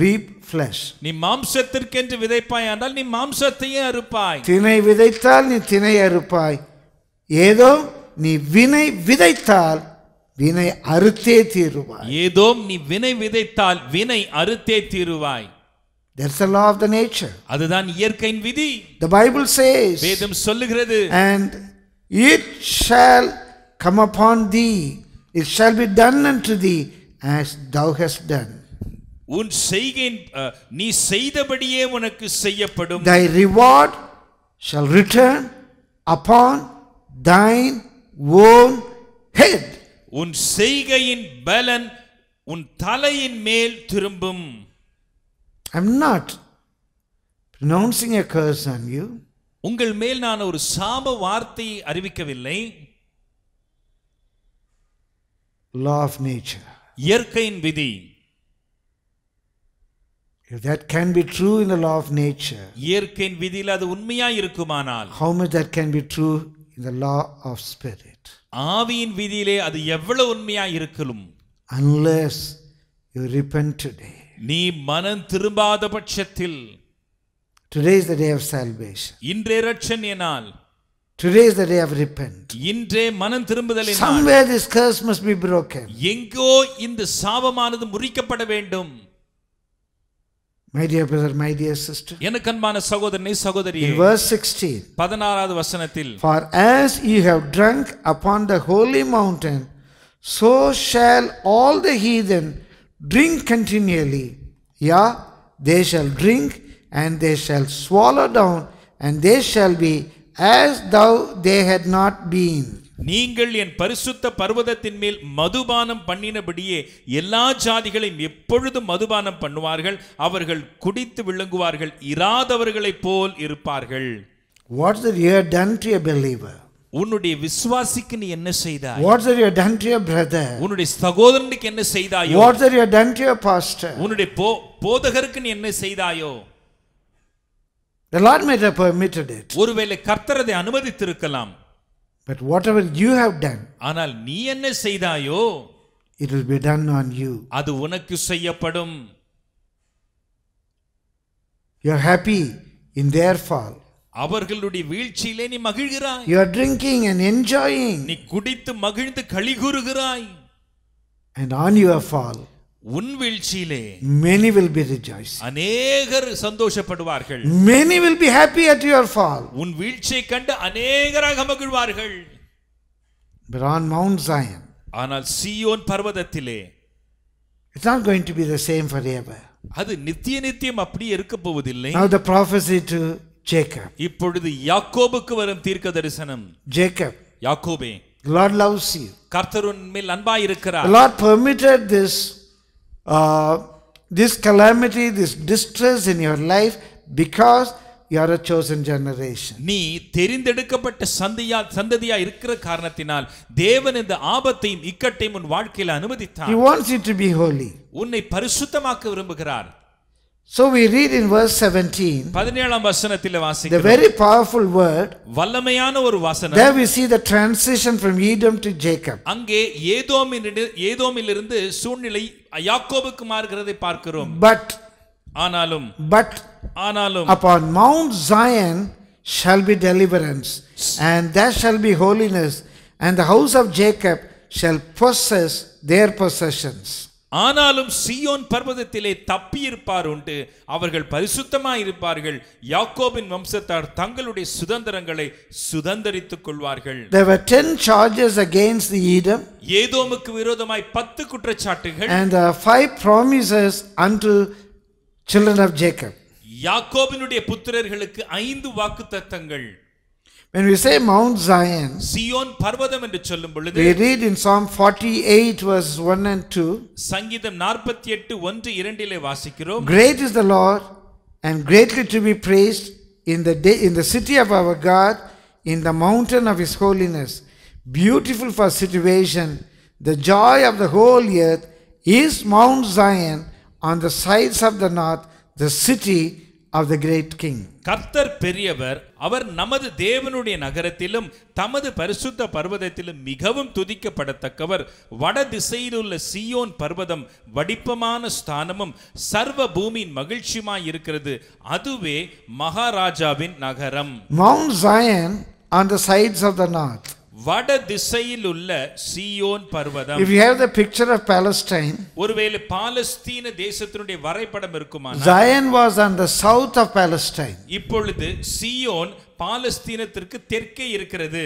reap flesh. நீ மாம்சத்திற்கென்று விதைப்பாயானால் நீ மாம்சத்தையே அறுப்பாய். தினை விதைத்தால் நீ தினை அறுப்பாய். ஏதோ நீ வினை விதைத்தால் வினை அறுத்தே தீருவாய். ஏதோ நீ வினை விதைத்தால் வினை அறுத்தே தீருவாய். That's the law of the nature. அதுதான் இயற்கையின் விதி. The Bible says. வேதம் சொல்லுகிறது. And It shall come upon thee, it shall be done unto thee as thou hast done. thy reward shall return upon thine own head திரும்பும் i'm not pronouncing a curse on you உங்கள் மேல் நான் ஒரு சாப வார்த்தையை அறிவிக்கவில்லை இயற்கையின் விதி If that can be true in the law of nature இயற்கையின் விதியில் அது உண்மையாய் இருக்குமானால் how much that can be true in the law of spirit ஆவியின் விதியிலே அது எவ்வளவு உண்மையாய் இருக்கலும் unless you repent today நீ மனம் திரும்பாத பட்சத்தில் Today is the day of salvation. Today is the day of repent. Somewhere this curse must be broken. My dear brother, my dear sister. In verse 16. For as you have drunk upon the holy mountain so shall all the heathen drink continually. Yeah, they shall drink and they shall swallow down, and they shall be as though they had not been. நீங்கள் என் பரிசுத்த பர்வதத்தின் மேல் மதுபானம் பண்ணினபடியே எல்லா ஜாதிகளையும் எப்பொழுதும் மதுபானம் பண்ணுவார்கள் அவர்கள் குடித்து விளங்குவார்கள் இராதவர்களைப் போல் இருப்பார்கள் what's you have done to a believer உன்னுடைய விசுவாசிக்கு நீ என்ன செய்தாய் what's are your done to your brother உன்னுடைய சகோதரனுக்கு என்ன செய்தாயோ what's are your done to your pastor உன்னுடைய போதகருக்கு நீ என்ன செய்தாயோ The Lord may have permitted it. ஒருவேளை கர்த்தர் அதை அனுமதித்திருக்கலாம் But whatever you have done, ஆனால் நீ என்ன செய்தாயோ it will be done on you. அது உனக்கு செய்யப்படும். You are happy in their fall. அவர்களுடைய வீழ்ச்சியிலே நீ மகிழ்கிறாய் you are drinking and enjoying நீ குடித்து மகிழ்ந்து களி and on your fall உன் வீழ்ச்சியிலே many will be rejoicing அநேகர் சந்தோஷப்படுவார்கள் many will be happy at your fall உன் வீழ்ச்சியை கண்டு அநேகராக மகிழ்வார்கள் but on mount zion ஆனால் சீயோன் பர்வதத்திலே it's not going to be the same forever அது நித்திய நித்தியம் அப்படியே இருக்க போவதில்லை now the prophecy to jacob இப்பொழுது யாக்கோபுக்கு வரும் தீர்க்க தரிசனம் jacob யாக்கோபே lord loves you கர்த்தர் உன் மேல் அன்பாய் இருக்கிறார் lord permitted this Uh, this calamity, this distress in your life because you are a chosen generation. நீ தெரிந்தெடுக்கப்பட்ட சந்தியா சந்ததியா இருக்கிற காரணத்தினால் தேவன் இந்த ஆபத்தையும் இக்கட்டையும் உன் வாழ்க்கையில் அனுமதித்தார். He wants you to be holy. உன்னை பரிசுத்தமாக்க விரும்புகிறார். So we read in verse 17. The very powerful word. There we see the transition from Edom to Jacob. But but upon mount Zion shall be deliverance and there shall be holiness and the house of Jacob shall possess their possessions. ஆனாலும் சியோன் பர்வதத்திலே தப்பியிருப்பார் உண்டு அவர்கள் பரிசுத்தமாயிருப்பார்கள் யாக்கோபின் வம்சத்தார் தங்களுடைய சுதந்திரங்களை சுதந்திரித்துக் கொள்வார்கள் there were 10 charges against the edom ஏதோமுக்கு விரோதமாய் பத்து குற்றச்சாட்டுகள் and the uh, five promises unto children of jacob யாக்கோபினுடைய புத்திரர்களுக்கு ஐந்து வாக்குத்தத்தங்கள் When we say Mount Zion, they we read in Psalm 48 verse 1 and 2. 1 Great is the Lord and greatly to be praised in the day, in the city of our God in the mountain of his holiness. Beautiful for situation, the joy of the whole earth is Mount Zion on the sides of the north, the city of the great king கர்த்தர் பெரியவர் அவர் நமது தேவனுடைய நகரத்திலும் தமது பரிசுத்த பர்வதத்திலும் மிகவும் துதிக்கப்படத்தக்கவர் வட திசையில் உள்ள சியோன் பர்வதம் வடிப்பமான ஸ்தானமும் சர்வ பூமியின் மகிழ்ச்சியுமாய் இருக்கிறது அதுவே மகாராஜாவின் நகரம் mount Zion on the sides of the north வட திசையில் உள்ள சியோன் பர்வதம் if you have the picture of Palestine ஒருவேளை பாலஸ்தீன தேசத்தினுடைய வரைபடம் இருக்குமா Zion was on the south of Palestine இப்பொழுது சியோன் பாலஸ்தீனத்திற்கு தெற்கே இருக்கிறது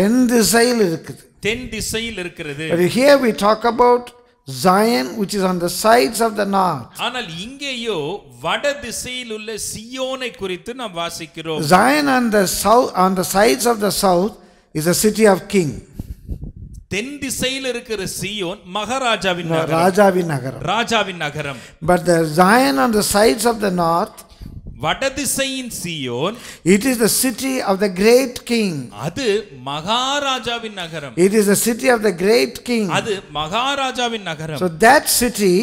தென் திசையில் இருக்குது தென் திசையில் இருக்கிறது but here we talk about Zion which is on the sides of the north ஆனால் இங்கேயோ வட திசையில் உள்ள சியோனை குறித்து நாம் வாசிக்கிறோம் Zion on the south on the sides of the south is a city of king தென் திசையில் இருக்கிற சியோன் மகாராஜாவின் நகரம் ராஜாவின் நகரம் ராஜாவின் நகரம் but the zion on the sides of the north வடதிசையின் சியோன் it is the city of the great king அது மகாராஜாவின் நகரம் it is the city of the great king அது மகாராஜாவின் நகரம் so that city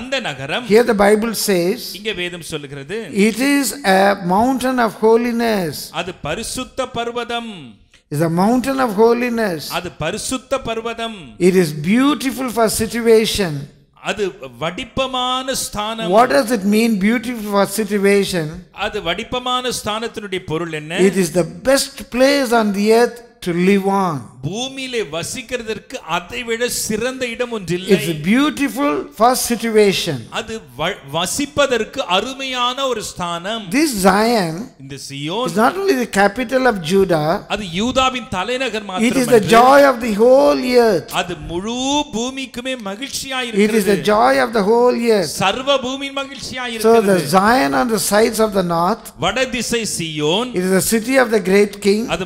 அந்த நகரம் here the bible says இங்க வேதம் சொல்லுகிறது it is a mountain of holiness அது பரிசுத்த பர்வதம் is a mountain of holiness. It is beautiful for situation. what does it mean beautiful for situation it is the best place on the earth to live on. It's a beautiful first situation. This Zion is not only the capital of Judah. It is the joy of the whole earth. It is the joy of the whole earth. So the Zion on the sides of the north. It is the city of the great king. அது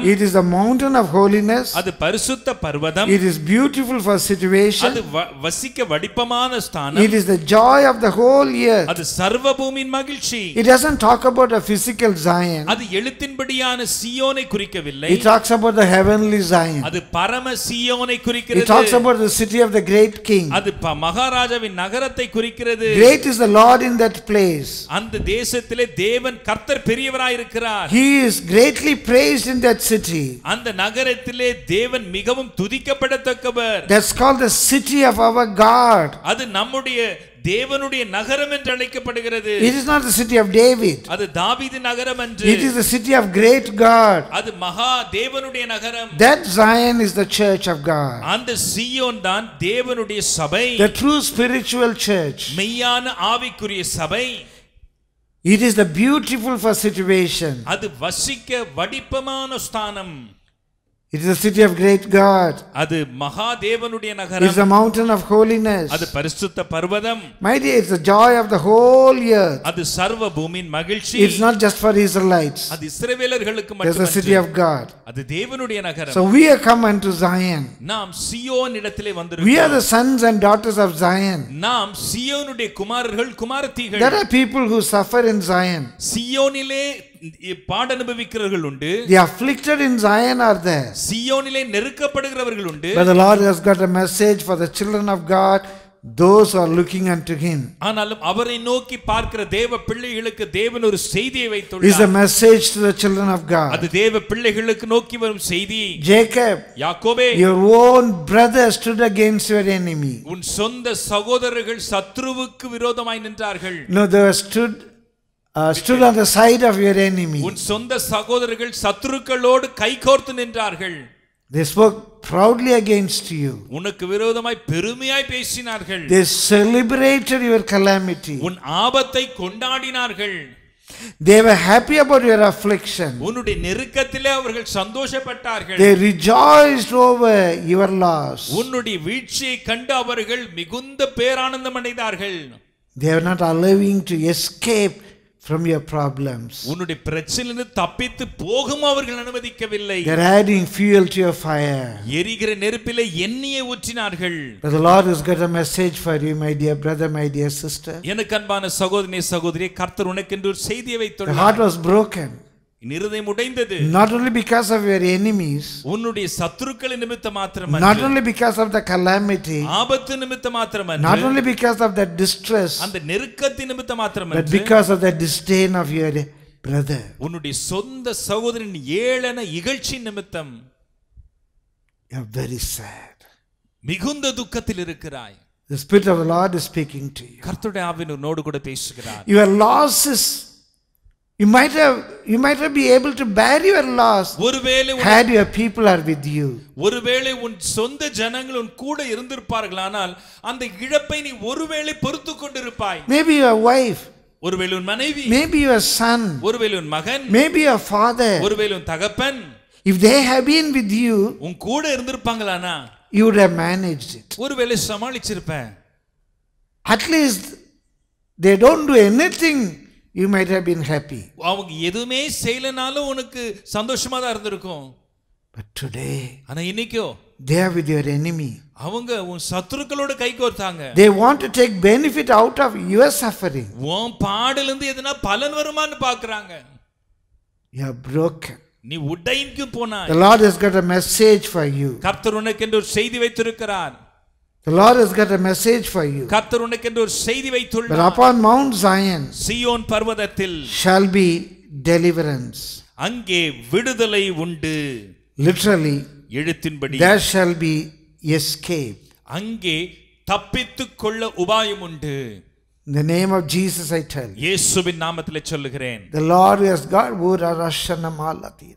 it is a mountain of holiness அது பரிசுத்த பர்வதம் it is beautiful for situation அது வசிக்க வடிப்பமான ஸ்தானம் it is the joy of the whole year. அது சர்வ பூமியின் மகிழ்ச்சி it doesn't talk about a physical zion அது எழுத்தின்படியான சியோனை குறிக்கவில்லை it talks about the heavenly zion அது பரம சியோனை குறிக்கிறது it talks about the city of the great king அது மகாராஜாவின் நகரத்தை குறிக்கிறது great is the lord in that place அந்த தேசத்திலே தேவன் கர்த்தர் பெரியவராய் இருக்கிறார் he is greatly praised in the that city. அந்த நகரத்திலே தேவன் மிகவும் துதிக்கப்படத்தக்கவர். That's called the city of our God. அது நம்முடைய தேவனுடைய நகரம் என்று அழைக்கப்படுகிறது it is not the city of david அது தாவீது நகரம் என்று it is the city of great god அது மகா தேவனுடைய நகரம் that zion is the church of god அந்த சீயோன் தான் தேவனுடைய சபை the true spiritual church மெய்யான ஆவிக்குரிய சபை It is the beautiful for situation. அது வசிக்க வடிப்பமான ஸ்தானம் it is a city of great God. அது மகாதேவனுடைய நகரம். It's a mountain of holiness. அது பரிசுத்த பர்வதம். My dear, it's the joy of the whole earth. அது சர்வ பூமியின் மகிழ்ச்சி. It's not just for Israelites. அது இஸ்ரவேலர்களுக்கு மட்டுமல்ல. It's a city of God. அது தேவனுடைய நகரம். So we are come unto Zion. நாம் சியோன் இடத்திலே வந்திருக்கிறோம். We are the sons and daughters of Zion. நாம் சியோனுடைய குமாரர்கள் குமாரத்திகள். There are people who suffer in Zion. சியோனிலே பாட அனுபவிக்கிறவர்கள் உண்டு the afflicted in zion are there சியோனிலே நெருக்கப்படுகிறவர்கள் உண்டு but the lord has got a message for the children of god those are looking unto him ஆனாலும் அவரை நோக்கி பார்க்கிற தேவ பிள்ளைகளுக்கு தேவன் ஒரு செய்தியை வைத்துள்ளார் is a message to the children of god அது தேவ பிள்ளைகளுக்கு நோக்கி வரும் செய்தி jacob யாக்கோபே your own brother stood against your enemy உன் சொந்த சகோதரர்கள் சத்ருவுக்கு விரோதமாய் நின்றார்கள் no they stood Uh, stood on the side of your enemy they spoke proudly against you they celebrated your calamity they were happy about your affliction they rejoiced over your loss they were not allowing to escape from your problems உன்னுடைய பிரச்சனையிலிருந்து தப்பித்து போகும் அவர்கள் அனுமதிக்கவில்லை they're adding fuel to your fire எரிகிற நெருப்பிலே எண்ணெயை ஊற்றினார்கள் but the lord has got a message for you my dear brother my dear sister எனக்கு அன்பான சகோதரனே சகோதரியே கர்த்தர் உனக்கு என்று ஒரு செய்தியை வைத்துள்ளார் the heart was broken Not only because of your enemies, not only because of the calamity, not only because of the distress, but because of the disdain of your brother. You are very sad. The Spirit of the Lord is speaking to you. Your loss is you might have you might have been able to bear your loss. had your people are with you. ஒருவேளை உன் சொந்த ஜனங்கள் உன் கூட இருந்திருப்பார்களானால் அந்த இழப்பை நீ ஒருவேளை பொறுத்து கொண்டிருப்பாய். Maybe your wife ஒருவேளை உன் மனைவி Maybe your son ஒருவேளை உன் மகன் Maybe your father ஒருவேளை உன் தகப்பன் If they have been with you உன் கூட இருந்திருப்பாங்களானா you would have managed it. ஒருவேளை சமாளிச்சிருப்ப. At least they don't do anything you might have been happy அவங்க எதுவுமே செய்யலனாலும் உனக்கு சந்தோஷமாக தான் இருந்திருக்கும் பட் டுடே ஆனால் இன்னைக்கோ they are with your enemy அவங்க உன் சத்ருக்களோட கை கோர்த்தாங்க they want to take benefit out of your suffering உன் பாடல எதுனா பலன் வருமான்னு பார்க்குறாங்க யூ ஆர் broken நீ உடைந்து போனாய் the lord has got a message for you கர்த்தர் உனக்கு ஒரு செய்தி வைத்திருக்கிறார் The Lord has got a message for you. கர்த்தர் உனக்கு என்ற ஒரு செய்தி வைத்துள்ளார். But upon Mount Zion சீயோன் பர்வதத்தில் shall be deliverance. அங்கே விடுதலை உண்டு. Literally எழுத்தின்படி there shall be escape. அங்கே தப்பித்துக் கொள்ள உபாயம் உண்டு. In the name of Jesus I tell இயேசுவின் நாமத்திலே சொல்லுகிறேன். The Lord has got vura rashana malatir.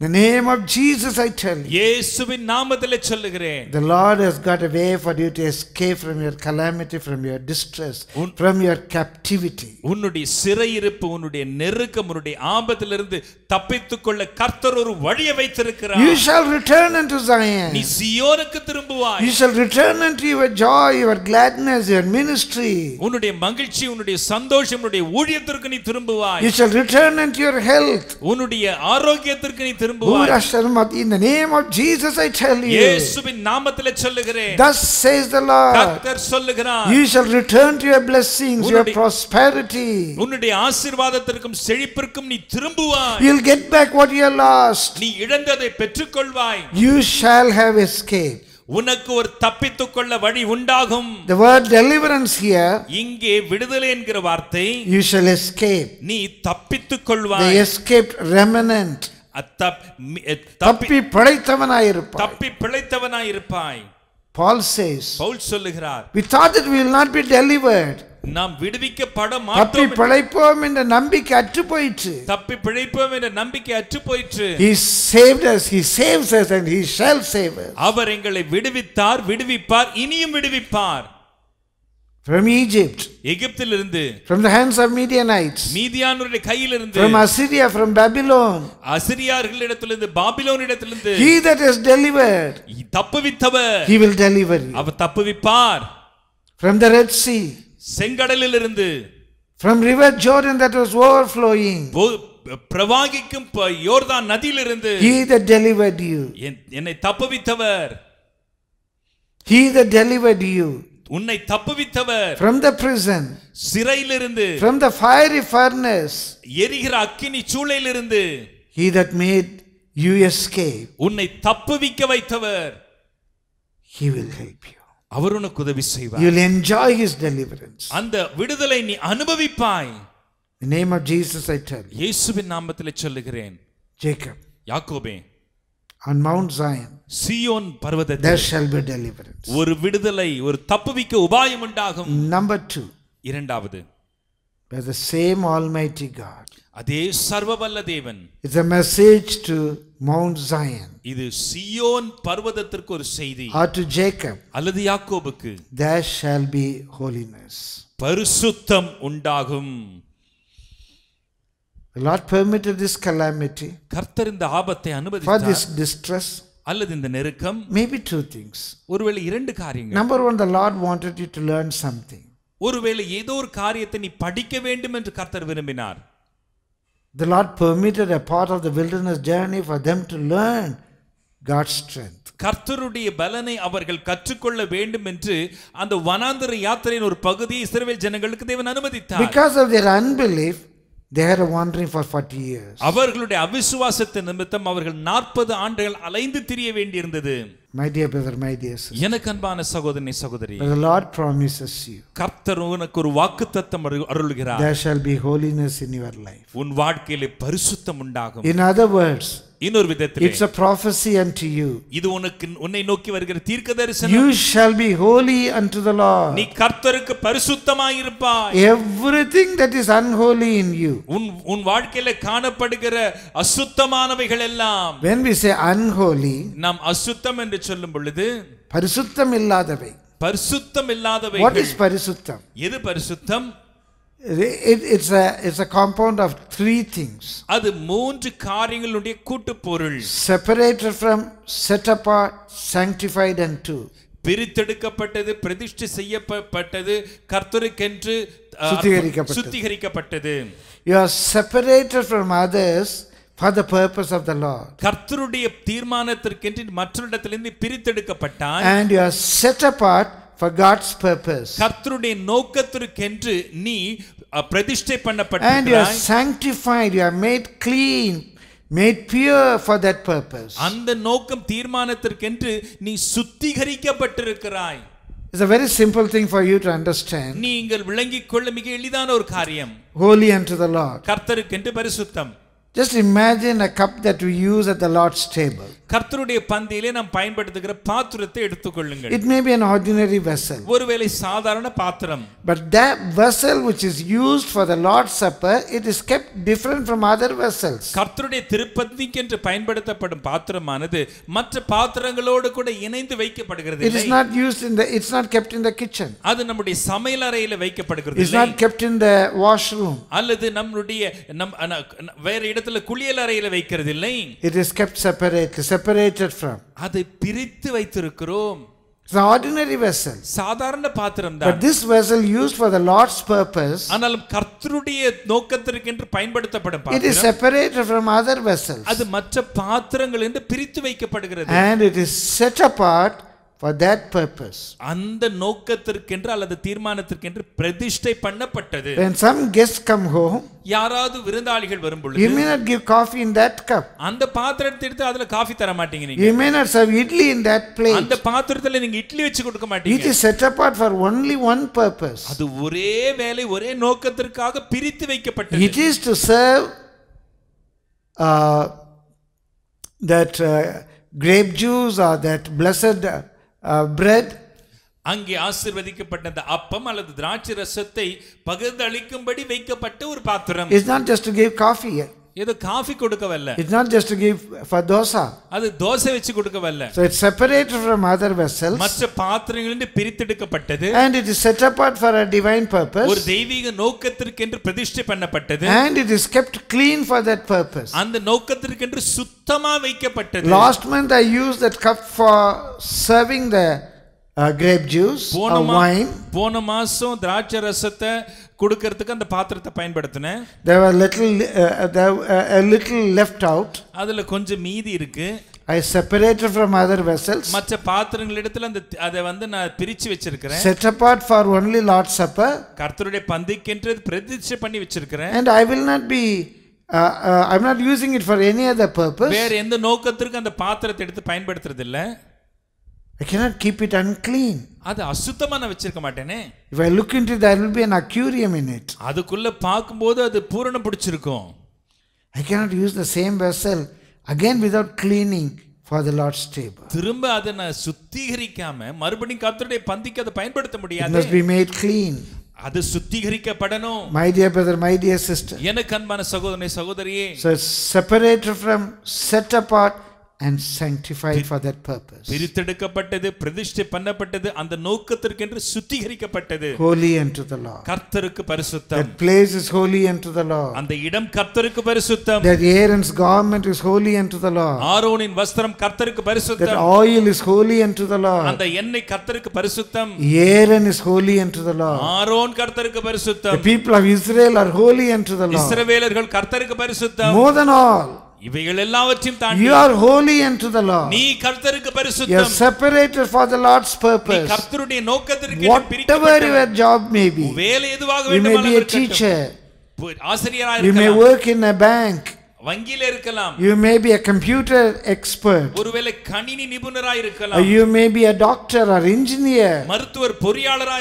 The name of Jesus I tell you. The Lord has got a way for you to escape from your calamity, from your distress, from your captivity. You shall return unto Zion. You shall return unto your joy, your gladness, your ministry. உன்னுடைய மகிழ்ச்சி, உன்னுடைய சந்தோஷம், உன்னுடைய ஊழியத்திற்கு You shall return unto your health. திரும்புவார் in the name of Jesus I tell you இயேசுவின் நாமத்திலே சொல்லுகிறேன் thus says the Lord கர்த்தர் you shall return to your blessings your prosperity உன்னுடைய ஆசீர்வாதத்திற்கும் செழிப்பிற்கும் நீ திரும்புவாய் you'll get back what you lost நீ இழந்ததை பெற்றுக்கொள்வாய் you shall have escape உனக்கு ஒரு தப்பித்துக் கொள்ள வழி உண்டாகும் the word deliverance here இங்கே விடுதலை என்கிற வார்த்தை you shall escape நீ தப்பித்துக் கொள்வாய் the escaped remnant தப்பி பிழைத்தவனாயிருப்பாய் தப்பி பிழைத்தவனாயிருப்பாய் பால் சேஸ் பவுல் சொல்லுகிறார் without it we will not be delivered நாம் விடுவிக்கப்பட மாட்டோம் தப்பி பிழைப்போம் என்ற நம்பிக்கை அற்று போயிற்று தப்பி பிழைப்போம் என்ற நம்பிக்கை அற்று போயிற்று he saved us he saves us and he shall save us அவர் எங்களை விடுவித்தார் விடுவிப்பார் இனியும் விடுவிப்பார் From Egypt. Egypt from the hands of Midianites from Assyria from Babylon அசிரியார்களிடத்திலிருந்து பாபிலோனிடத்திலிருந்து he that is delivered he will deliver you from the red sea செங்கடலிலிருந்து from river jordan that was overflowing பிரவாகிக்கும் யோர்தான் he that delivered you என்னை தப்புவித்தவர் he that delivered you உன்னை தப்புவித்தவர் from the prison சிறையிலிருந்து from the fiery furnace எரிகிற அக்கினி சூளையிலிருந்து he that made you escape உன்னை தப்புவிக்க வைத்தவர் he will help you அவர் உனக்கு உதவி செய்வார் you will enjoy his deliverance அந்த விடுதலை நீ அனுபவிப்பாய் the name of jesus i tell you இயேசுவின் நாமத்திலே சொல்லுகிறேன் jacob யாக்கோபே on Mount Zion. சியோன் பர்வதத்தில் there shall be deliverance. ஒரு விடுதலை ஒரு தப்புவிக்க உபாயம் உண்டாகும். Number 2. இரண்டாவது by the same almighty God. அதே சர்வவல்ல தேவன் it's a message to mount Zion இது சியோன் பர்வதத்திற்கு ஒரு செய்தி ஆர் டு ஜேக்கப் அல்லது யாக்கோபுக்கு there shall be holiness பரிசுத்தம் உண்டாகும் The Lord permitted this calamity. For this distress. அல்லது இந்த நெருக்கம். Maybe two things. Number one, the Lord wanted you to learn something. The Lord permitted a part of the wilderness journey for them to learn God's strength. கர்த்தருடைய பலனை அவர்கள் கற்றுக்கொள்ள வேண்டும் என்று அந்த வனாந்தர யாத்திரையின் ஒரு பகுதியை இஸ்ரேல் ஜனங்களுக்கு தேவன் அனுமதித்தார். Because of their unbelief They were wandering for 40 அவர்களுடைய அவிசுவாசத்தின் நிமித்தம் அவர்கள் நாற்பது ஆண்டுகள் அலைந்து திரிய வேண்டியிருந்தது My dear brother, my dear sister. எனக்கு அன்பான சகோதரனே சகோதரி. The Lord promises you. கர்த்தர் உனக்கு ஒரு வாக்குத்தத்தம் அருளுகிறார். There shall be holiness in your life. உன் வாழ்க்கையிலே பரிசுத்தம் உண்டாகும். In other words, இன்னொரு விதத்தில் it's a prophecy unto you இது உனக்கு உன்னை நோக்கி வருகிற தீர்க்க தரிசனம் you shall be holy unto the lord நீ கர்த்தருக்கு பரிசுத்தமாய் இருப்பாய் everything that is unholy in you உன் உன் வாழ்க்கையில காணப்படுகிற அசுத்தமானவைகள் எல்லாம் when we say unholy நாம் அசுத்தம் என்று சொல்லும் பொழுது பரிசுத்தம் இல்லாதவை பரிசுத்தம் இல்லாதவை வாட் இஸ் பரிசுத்தம் எது பரிசுத்தம் it's a it's a compound of three things அது மூன்று காரியங்களுடைய கூட்டு பொருள் separated from set apart sanctified and two பிரித்தெடுக்கப்பட்டது பிரதிஷ்டை செய்யப்பட்டது கர்த்தருக்கென்று சுத்திகரிக்கப்பட்டது you are separated from others for the purpose of the Lord. and you are set apart for God's purpose. and you are sanctified you are made clean made pure for that purpose. அந்த நோக்கம் தீர்மானத்திற்கென்று நீ சுத்திகரிக்கப்பட்டிருக்கிறாய் It's a very simple thing for you to understand. Holy unto the Lord. கர்த்தருக்கென்று பரிசுத்தம். Just imagine a cup that we use at the Lord's table. கர்த்தருடைய பந்தியிலே நாம் பயன்படுத்துகிற பாத்திரத்தை It may be an ordinary vessel. ஒருவேளை சாதாரண பாத்திரம். But that vessel which is used for the Lord's supper it is kept different from other vessels. கர்த்தருடைய பயன்படுத்தப்படும் பாத்திரமானது மற்ற பாத்திரங்களோடு கூட இணைந்து வைக்கப்படுகிறது It is not used in the it's not kept in the kitchen. அது நம்முடைய சமையல் அறையில வைக்கப்படுகிறது It's not kept in the washroom. அல்லது நம்முடைய நம் வேற இடத்துல குளியல் அறையில் வைக்கிறது இல்லை it is kept separate separated from அதை பிரித்து வைத்திருக்கிறோம் ஆர்டினரி வெசல் சாதாரண பாத்திரம் தான் this vessel use for the lord's purpose ஆனாலும் கர்த்தருடைய நோக்கத்திற்கு என்று பயன்படுத்தப்படும் it is separate from other vessel அது மற்ற பாத்திரங்கள் என்று பிரித்து வைக்கப்படுகிறது and it is set apart for that purpose அந்த நோக்கத்திற்கென்று அல்லது தீர்மானத்திற்கென்று பிரதிஷ்டை பண்ணப்பட்டது when some guests come home யாராவது விருந்தாளிகள் வரும் you may not give coffee in that cup அந்த பாத்திரத்தை எடுத்து அதுல காபி தர மாட்டீங்க நீங்க you may not serve idli in that plate அந்த பாத்திரத்துல நீங்க இட்லி வச்சு கொடுக்க மாட்டீங்க it is set apart for only one purpose அது ஒரே வேலை ஒரே நோக்கத்திற்காக பிரித்து வைக்கப்பட்டது it is to serve uh, that uh, grape juice or that blessed uh, Uh, bread அங்கே ஆசீர்வதிக்கப்பட்ட அந்த அப்பம் அல்லது திராட்சை ரசத்தை பகிர்ந்து அளிக்கும்படி வைக்கப்பட்ட ஒரு பாத்திரம் is not just to give coffee இது காஃபி கொடுக்கவல்ல it not just to give for dosa அது தோசை வச்சு கொடுக்கவல்ல so it separated from other vessels மற்ற பாத்திரங்களில இருந்து பிரித்தெடுக்கப்பட்டது and it is set apart for a divine purpose ஒரு தெய்வீக நோக்கத்திற்கு என்று பிரதிஷ்டை பண்ணப்பட்டது and it is kept clean for that purpose அந்த நோக்கத்திற்கு என்று சுத்தமா வைக்கப்பட்டது last month I use that cup for serving the grape juice or Aaron போன மாசம் திராட்சை ரசத்தை கொடுக்கிறதுக்கு அந்த பாத்திரத்தை பயன்படுத்தினேன் there were little uh, uh, there uh, a little left out அதுல கொஞ்சம் மீதி இருக்கு I separated from other vessels மற்ற இடத்துல அந்த அதை வந்து நான் பிரிச்சு வச்சிருக்கிறேன் set apart for only lord supper கர்த்தருடைய பந்திக்கென்று பிரதிஷ்டை பண்ணி வச்சிருக்கிறேன் and I will not be Uh, uh, I'm not using it for any other purpose. வேற எந்த நோக்கத்திற்கு அந்த பாத்திரத்தை எடுத்து பயன்படுத்துறது இல்லை I cannot keep it unclean. அது அசுத்தமா நான் வச்சிருக்க மாட்டேனே if i look into there will be an aquarium in it அதுக்குள்ள பாக்கும்போது அது பூரணம் பிடிச்சிருக்கும் i cannot use the same vessel again without cleaning for the lord's table திரும்ப அதை நான் சுத்திகரிக்காம மறுபடியும் கர்த்தருடைய பந்திக்கு அதை பயன்படுத்த முடியாது it must be made clean அது சுத்திகரிக்கப்படணும் my dear brother my dear sister எனக்கு அன்பான சகோதரனே சகோதரியே so separate from set apart and sanctified for that purpose holy unto the lord that place is holy unto the lord that aaron's garment is holy unto the lord that oil is holy unto the lord அந்த எண்ணெய் கர்த்தருக்கு aaron is holy unto the lord Aaron கர்த்தருக்கு பரிசுத்தம் the people of israel are holy unto the lord more than all you are holy unto the lord you are separated for the lord's purpose whatever your job may be you may be a teacher you may work in a bank வங்கியில இருக்கலாம் you may be a computer expert ஒருவேளை கணினி இருக்கலாம் you may be a doctor or engineer மருத்துவர்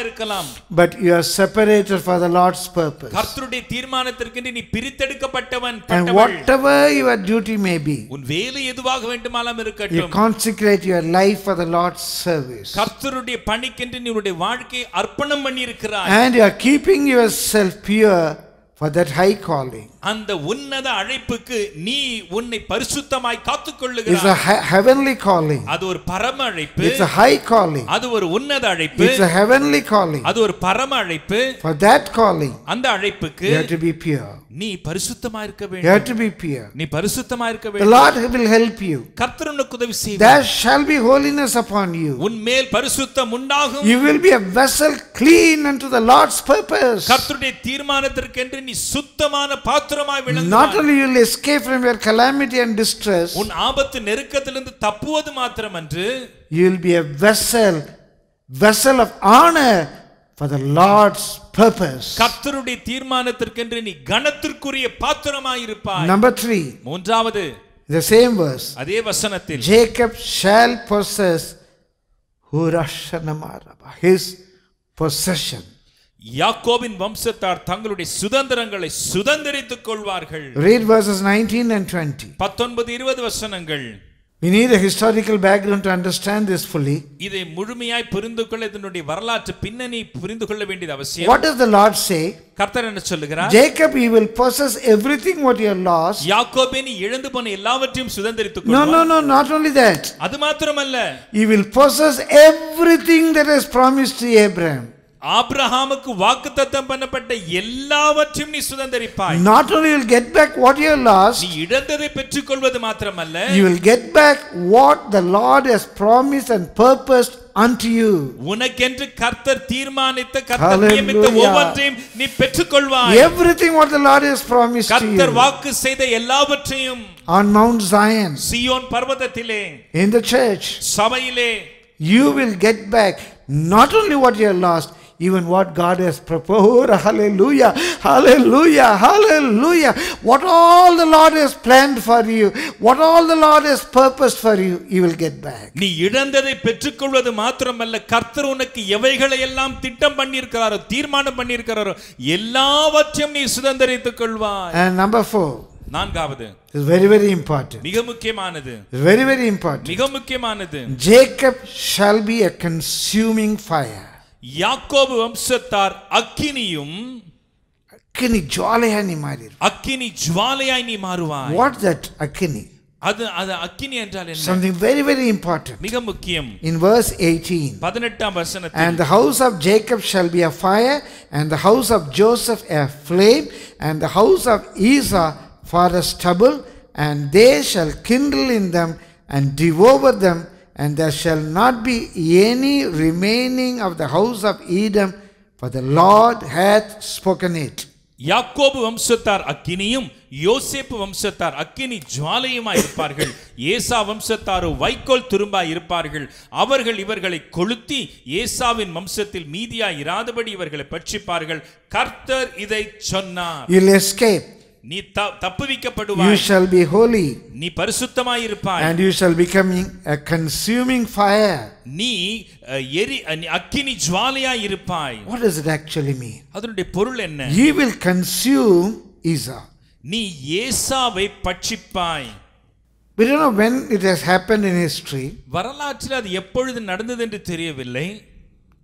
இருக்கலாம் but you are separated for the lord's purpose கர்த்தருடைய தீர்மானத்திற்கு நீ பிரித்தெடுக்கப்பட்டவன் whatever your duty may be உன் வேலை எதுவாக வேண்டுமானாலும் இருக்கட்டும் you consecrate your life for the lord's service கர்த்தருடைய பணிக்கென்று நீ உன்னுடைய வாழ்க்கையை அர்ப்பணம் பண்ணி இருக்கிறாய் and you are keeping yourself pure for that high calling அந்த உன்னத அழைப்புக்கு நீ உன்னை பரிசுத்தமாய் காத்துக்கொள்ளுகிறாய் இஸ் a heavenly calling அது ஒரு பரம அழைப்பு இட்ஸ் a high calling அது ஒரு உன்னத அழைப்பு இட்ஸ் a heavenly calling அது ஒரு பரம அழைப்பு for that calling அந்த அழைப்புக்கு you have to be pure நீ பரிசுத்தமாய் இருக்க வேண்டும் you have to be pure நீ பரிசுத்தமாய் இருக்க வேண்டும் the lord will help you கர்த்தர் உனக்கு உதவி செய்வார் there shall be holiness upon you உன் மேல் பரிசுத்தம் உண்டாகும் you will be a vessel clean unto the lord's purpose கர்த்தருடைய தீர்மானத்திற்கென்று நீ சுத்தமான பாத்திரம் ஸ்தோத்திரமாய் விளங்குவாய் not only you will escape from your calamity and distress உன் ஆபத்து நெருக்கத்திலிருந்து தப்புவது மாத்திரமன்று you will be a vessel vessel of honor for the Lord's purpose. கர்த்தருடைய தீர்மானத்திற்கென்று நீ கணத்திற்குரிய பாத்திரமாய் இருப்பாய். Number 3. மூன்றாவது the same verse. அதே வசனத்தில் Jacob shall possess Hurashanamara his possession. யாக்கோபின் வம்சத்தார் தங்களுடைய சுதந்திரங்களை சுதந்திரித்துக் கொள்வார்கள் read verses 19 and 20 19 20 வசனங்கள் we need a historical background to understand this fully இதை முழுமையாய் புரிந்து கொள்ள இதனுடைய வரலாற்று பின்னணி புரிந்து கொள்ள வேண்டியது அவசியம் what does the lord say கர்த்தர் என்ன சொல்லுகிறார் jacob he will possess everything what he has lost யாக்கோபின் இழந்து போன எல்லாவற்றையும் சுதந்தரித்துக் கொள்வார் no no no not only that அது மாத்திரமல்ல he will possess everything that is promised to abraham ஆப்ரஹாமுக்கு வாக்குத்தத்தம் பண்ணப்பட்ட எல்லாவற்றையும் நீ சுதந்திரிப்பாய் not only you'll get back what you lost நீ இழந்ததை பெற்றுக்கொள்வது மாத்திரமல்ல you will get back what the lord has promised and purposed unto you உனக்கென்று கர்த்தர் தீர்மானித்த கர்த்தர் நியமித்த ஒவ்வொன்றையும் நீ பெற்றுக்கொள்வாய் everything what the lord has promised to you கர்த்தர் வாக்கு செய்த எல்லாவற்றையும் on mount zion சியோன் பர்வதத்திலே in the church சபையிலே you will get back not only what you have lost even what God has proposed. Hallelujah! Hallelujah! Hallelujah! What all the Lord has planned for you, what all the Lord has purposed for you, you will get back. நீ இடந்ததை பெற்றுக்கொள்வது மாத்திரமல்ல கர்த்தர் உனக்கு எவைகளை எல்லாம் திட்டம் பண்ணியிருக்கிறாரோ தீர்மானம் பண்ணியிருக்கிறாரோ எல்லாவற்றையும் நீ சுதந்திரித்துக் கொள்வாய் and number 4 நான்காவது is very very important மிக முக்கியமானது is very very important மிக முக்கியமானது jacob shall be a consuming fire ಯಾಕೋಬು ವಂಶತಾರ್ ಅಕ್ಕಿನಿಯು ಅಕ್ಕಿನಿ ಜ್ವಾಲೆಯಾಗಿ ನೀ ಮಾರಿ ಅಕ್ಕಿನಿ ಜ್ವಾಲೆಯಾಗಿ ನೀ ಮಾರುವ ವಾಟ್ ದಟ್ ಅಕ್ಕಿನಿ அது அது something very very important மிக முக்கியம் in verse 18 and the house of jacob shall be a fire and the house of joseph a flame and the house of esau for a stubble and they shall kindle in them and devour them and there shall not be any remaining of the house of Edom, for the Lord hath spoken it. யாக்கோபு வம்சத்தார் அக்கினியும் யோசேப்பு வம்சத்தார் அக்கினி ஜுவாலையுமாய் இருப்பார்கள் ஏசா வம்சத்தாரோ வைக்கோல் துரும்பாய் இருப்பார்கள் அவர்கள் இவர்களை கொளுத்தி ஏசாவின் வம்சத்தில் மீதியாய் இராதபடி இவர்களை பட்சிப்பார்கள் கர்த்தர் இதை சொன்னார் you shall be holy and you shall become a consuming fire what does it actually mean He you will consume isa நீ ஏசாவை பட்சிப்பாய் We don't know when it has happened in history. வரலாற்றில் அது எப்பொழுது நடந்தது என்று தெரியவில்லை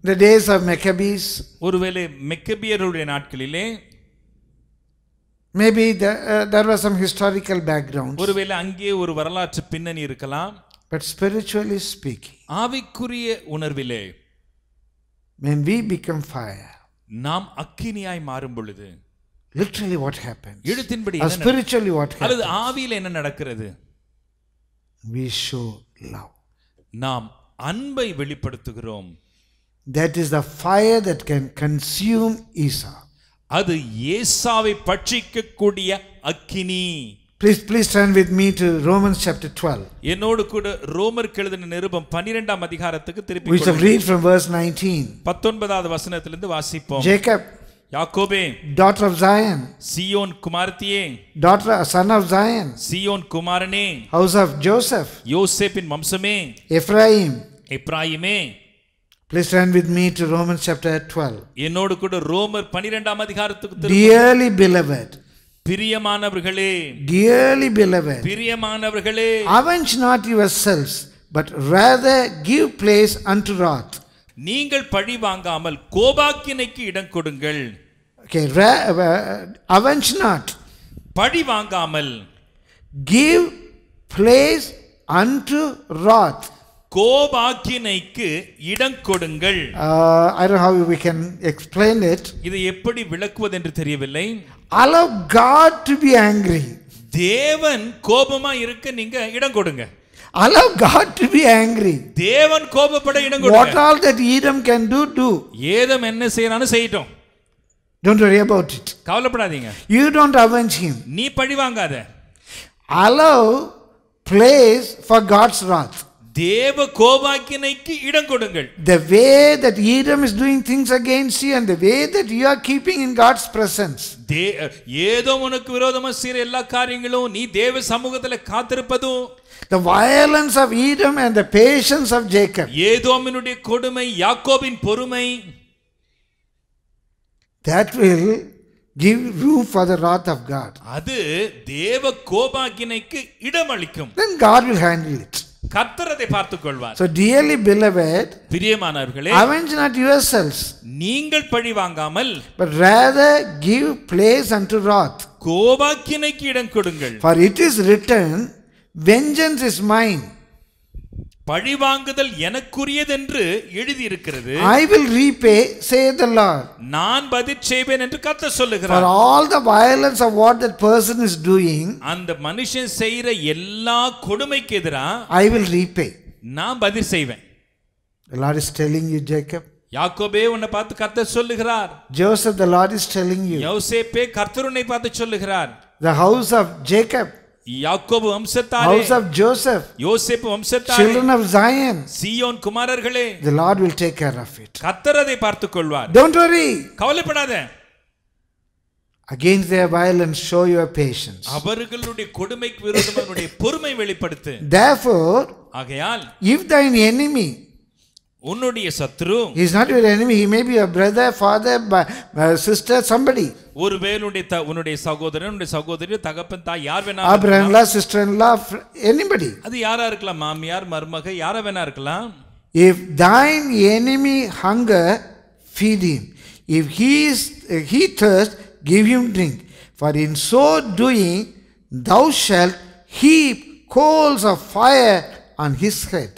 The days of Maccabees. ஒருவேளை மெக்கபியருடைய Maybe there, uh, there was some historical background. But spiritually speaking, when we become fire, literally what happens? Or spiritually what happens? We show love. That is the fire that can consume Esau. அது ஏசாவை பட்சிக்கக்கூடிய அக்கினி please please turn with me to Romans chapter 12. என்னோடு கூட ரோமருக்கு எழுதின நிருபம் பன்னிரெண்டாம் அதிகாரத்துக்கு திருப்பி We shall read from verse 19. வசனத்திலிருந்து வாசிப்போம். Jacob யாக்கோபே டாட்டர் ஆஃப் ஜாயன் சியோன் குமாரத்தியே daughter son of Zion Zion குமாரனே ஹவுஸ் ஆஃப் ஜோசப் யோசேப்பின் வம்சமே Ephraim எப்ராயிமே Please turn with me to Romans chapter 12. என்னோடு கூட ரோமர் 12 Dearly beloved dearly beloved பிரியமானவர்களே avenge not yourselves but rather give place unto wrath நீங்கள் பழி வாங்காமல் கோபாக்கினைக்கு இடம் கொடுங்கள் okay uh, avenge not பழி வாங்காமல் give place unto wrath கோபாக்கினைக்கு இடம் கொடுங்கள் I don't how we can explain it இதை எப்படி விளக்குவது என்று தெரியவில்லை allow God to be angry தேவன் கோபமா இருக்க நீங்க இடம் கொடுங்க Allow God to be angry. தேவன் கோபப்பட இடம் கொடுங்க. What all that Edom can do do. ஏதம் என்ன செய்யறானோ செய்யட்டும். Don't worry about it. கவலைப்படாதீங்க. You don't avenge him. நீ பழி வாங்காத. Allow place for God's wrath. தேவ கோபாக்கினைக்கு இடம் கொடுங்கள் the way that edom is doing things against you and the way that you are keeping in god's presence ஏதோ உனக்கு விரோதமா செய்யற எல்லா காரியங்களும் நீ தேவ சமூகத்துல காத்திருப்பதும் the violence of edom and the patience of jacob ஏதோமினுடைய கொடுமை யாக்கோபின் பொறுமை that will give room for the wrath of god அது தேவ கோபாக்கினைக்கு இடம் அளிக்கும் then god will handle it கர்த்தரதை பார்த்துக் கொள்வார் so dearly beloved பிரியமானவர்களே avenge not yourselves நீங்கள் பழி வாங்காமல் but rather give place unto wrath கோபாக்கினைக்கு இடம் கொடுங்கள் for it is written vengeance is mine பழிவாங்குதல் எனக்குரியதென்று எழுதியிருக்கிறது I will repay say Lord நான் பதில் செய்வேன் என்று கர்த்தர் சொல்லுகிறார் for all the violence of what that person is doing அந்த மனுஷன் செய்யற எல்லா கொடுமைக்கு எதிரா ஐ வில் ரீபே நான் பதில் செய்வேன் Lord is telling you Jacob யாக்கோபே உன்னை பார்த்து கர்த்தர் சொல்லுகிறார் Joseph the Lord is telling you யோசேப்பே கர்த்தர் உன்னை பார்த்து சொல்லுகிறார் தி ஹவுஸ் ஆஃப் ஜேக்கப் யாக்கோபு வம்சத்தாரே house of joseph Joseph children of zion Zion குமாரர்களே the lord will take care of it கொள்வார் don't worry கவலைப்படாதே Against their violence, show your patience. Therefore, if thine enemy உன்னுடைய சத்ரு is not your enemy he may be your brother father sister somebody ஒருவேளை உன்னுடைய உன்னுடைய சகோதரன் உன்னுடைய சகோதரி தகப்பன் தாய் யார் வேணா ஆப்ரன்லா சிஸ்டர்ன்லா எனிபடி அது யாரா இருக்கலாம் மாமியார் மருமக யாரா வேணா இருக்கலாம் if thine enemy hunger feed him if he is he thirst give him drink for in so doing thou shalt heap coals of fire on his head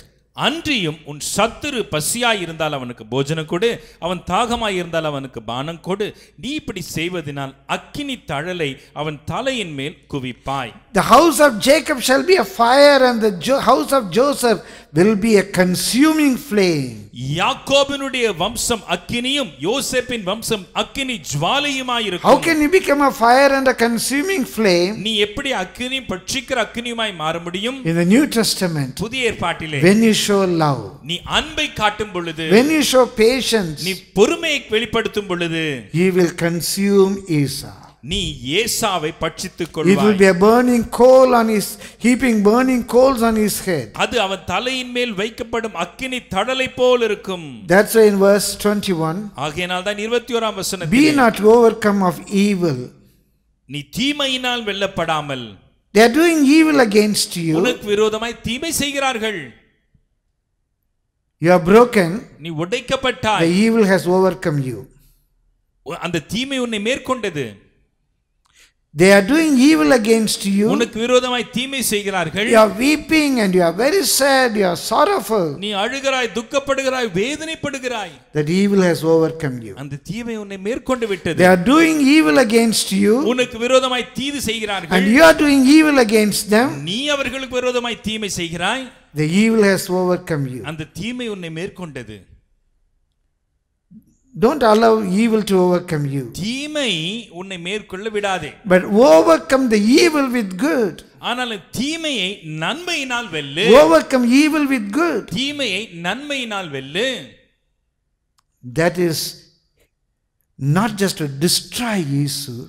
அன்றியும் உன் சத்துரு பசியாய் இருந்தால் அவனுக்கு போஜனம் கொடு அவன் தாகமாய் இருந்தால் அவனுக்கு பானம் கொடு நீ இப்படி செய்வதனால் அக்கினி தழலை அவன் தலையின் மேல் குவிப்பாய் The house of Jacob shall be a fire and the house of Joseph will be a consuming flame யாக்கோபினுடைய வம்சம் அக்கினியும் யோசேப்பின் வம்சம் அக்கினி ஜுவாலையுமாயிருக்கும் how can you become a fire and a consuming flame நீ எப்படி அக்கினி பட்சிக்கிற அக்கினியுமாய் மாற in the new testament when you show love நீ அன்பை காட்டும் பொழுது when you show patience நீ பொறுமையை வெளிப்படுத்தும் பொழுது he will consume esau நீ ஏசாவை பட்சித்துக் கொள்வாய் it will burning coal on is heaping burning coals on is head அது அவன் தலையின் மேல் வைக்கப்படும் அக்கினி தடலை போல் இருக்கும் தட்ஸ் இன் வெர்ஸ் 21 ஆகையனால் தான் 21 ஆம் வசனத்தில் be not overcome of evil நீ தீமையினால் வெல்லப்படாமல் they are doing evil against you உனக்கு விரோதமாய் தீமை செய்கிறார்கள் யூ ஆர் broken நீ உடைக்கப்பட்டாய் the evil has overcome you அந்த தீமை உன்னை மேற்கொண்டது They are doing evil against you. You are weeping and you are very sad, you are sorrowful. That evil has overcome you. They are doing evil against you. And you are doing evil against them. The evil has overcome you. Don't allow evil to overcome you. தீமை உன்னை மேற்கொள்ள விடாதே. But overcome the evil with good. ஆனால் தீமையை நன்மையினால் வெல்லு. Overcome evil with good. தீமையை நன்மையினால் வெல்லு. That is not just to destroy Jesus.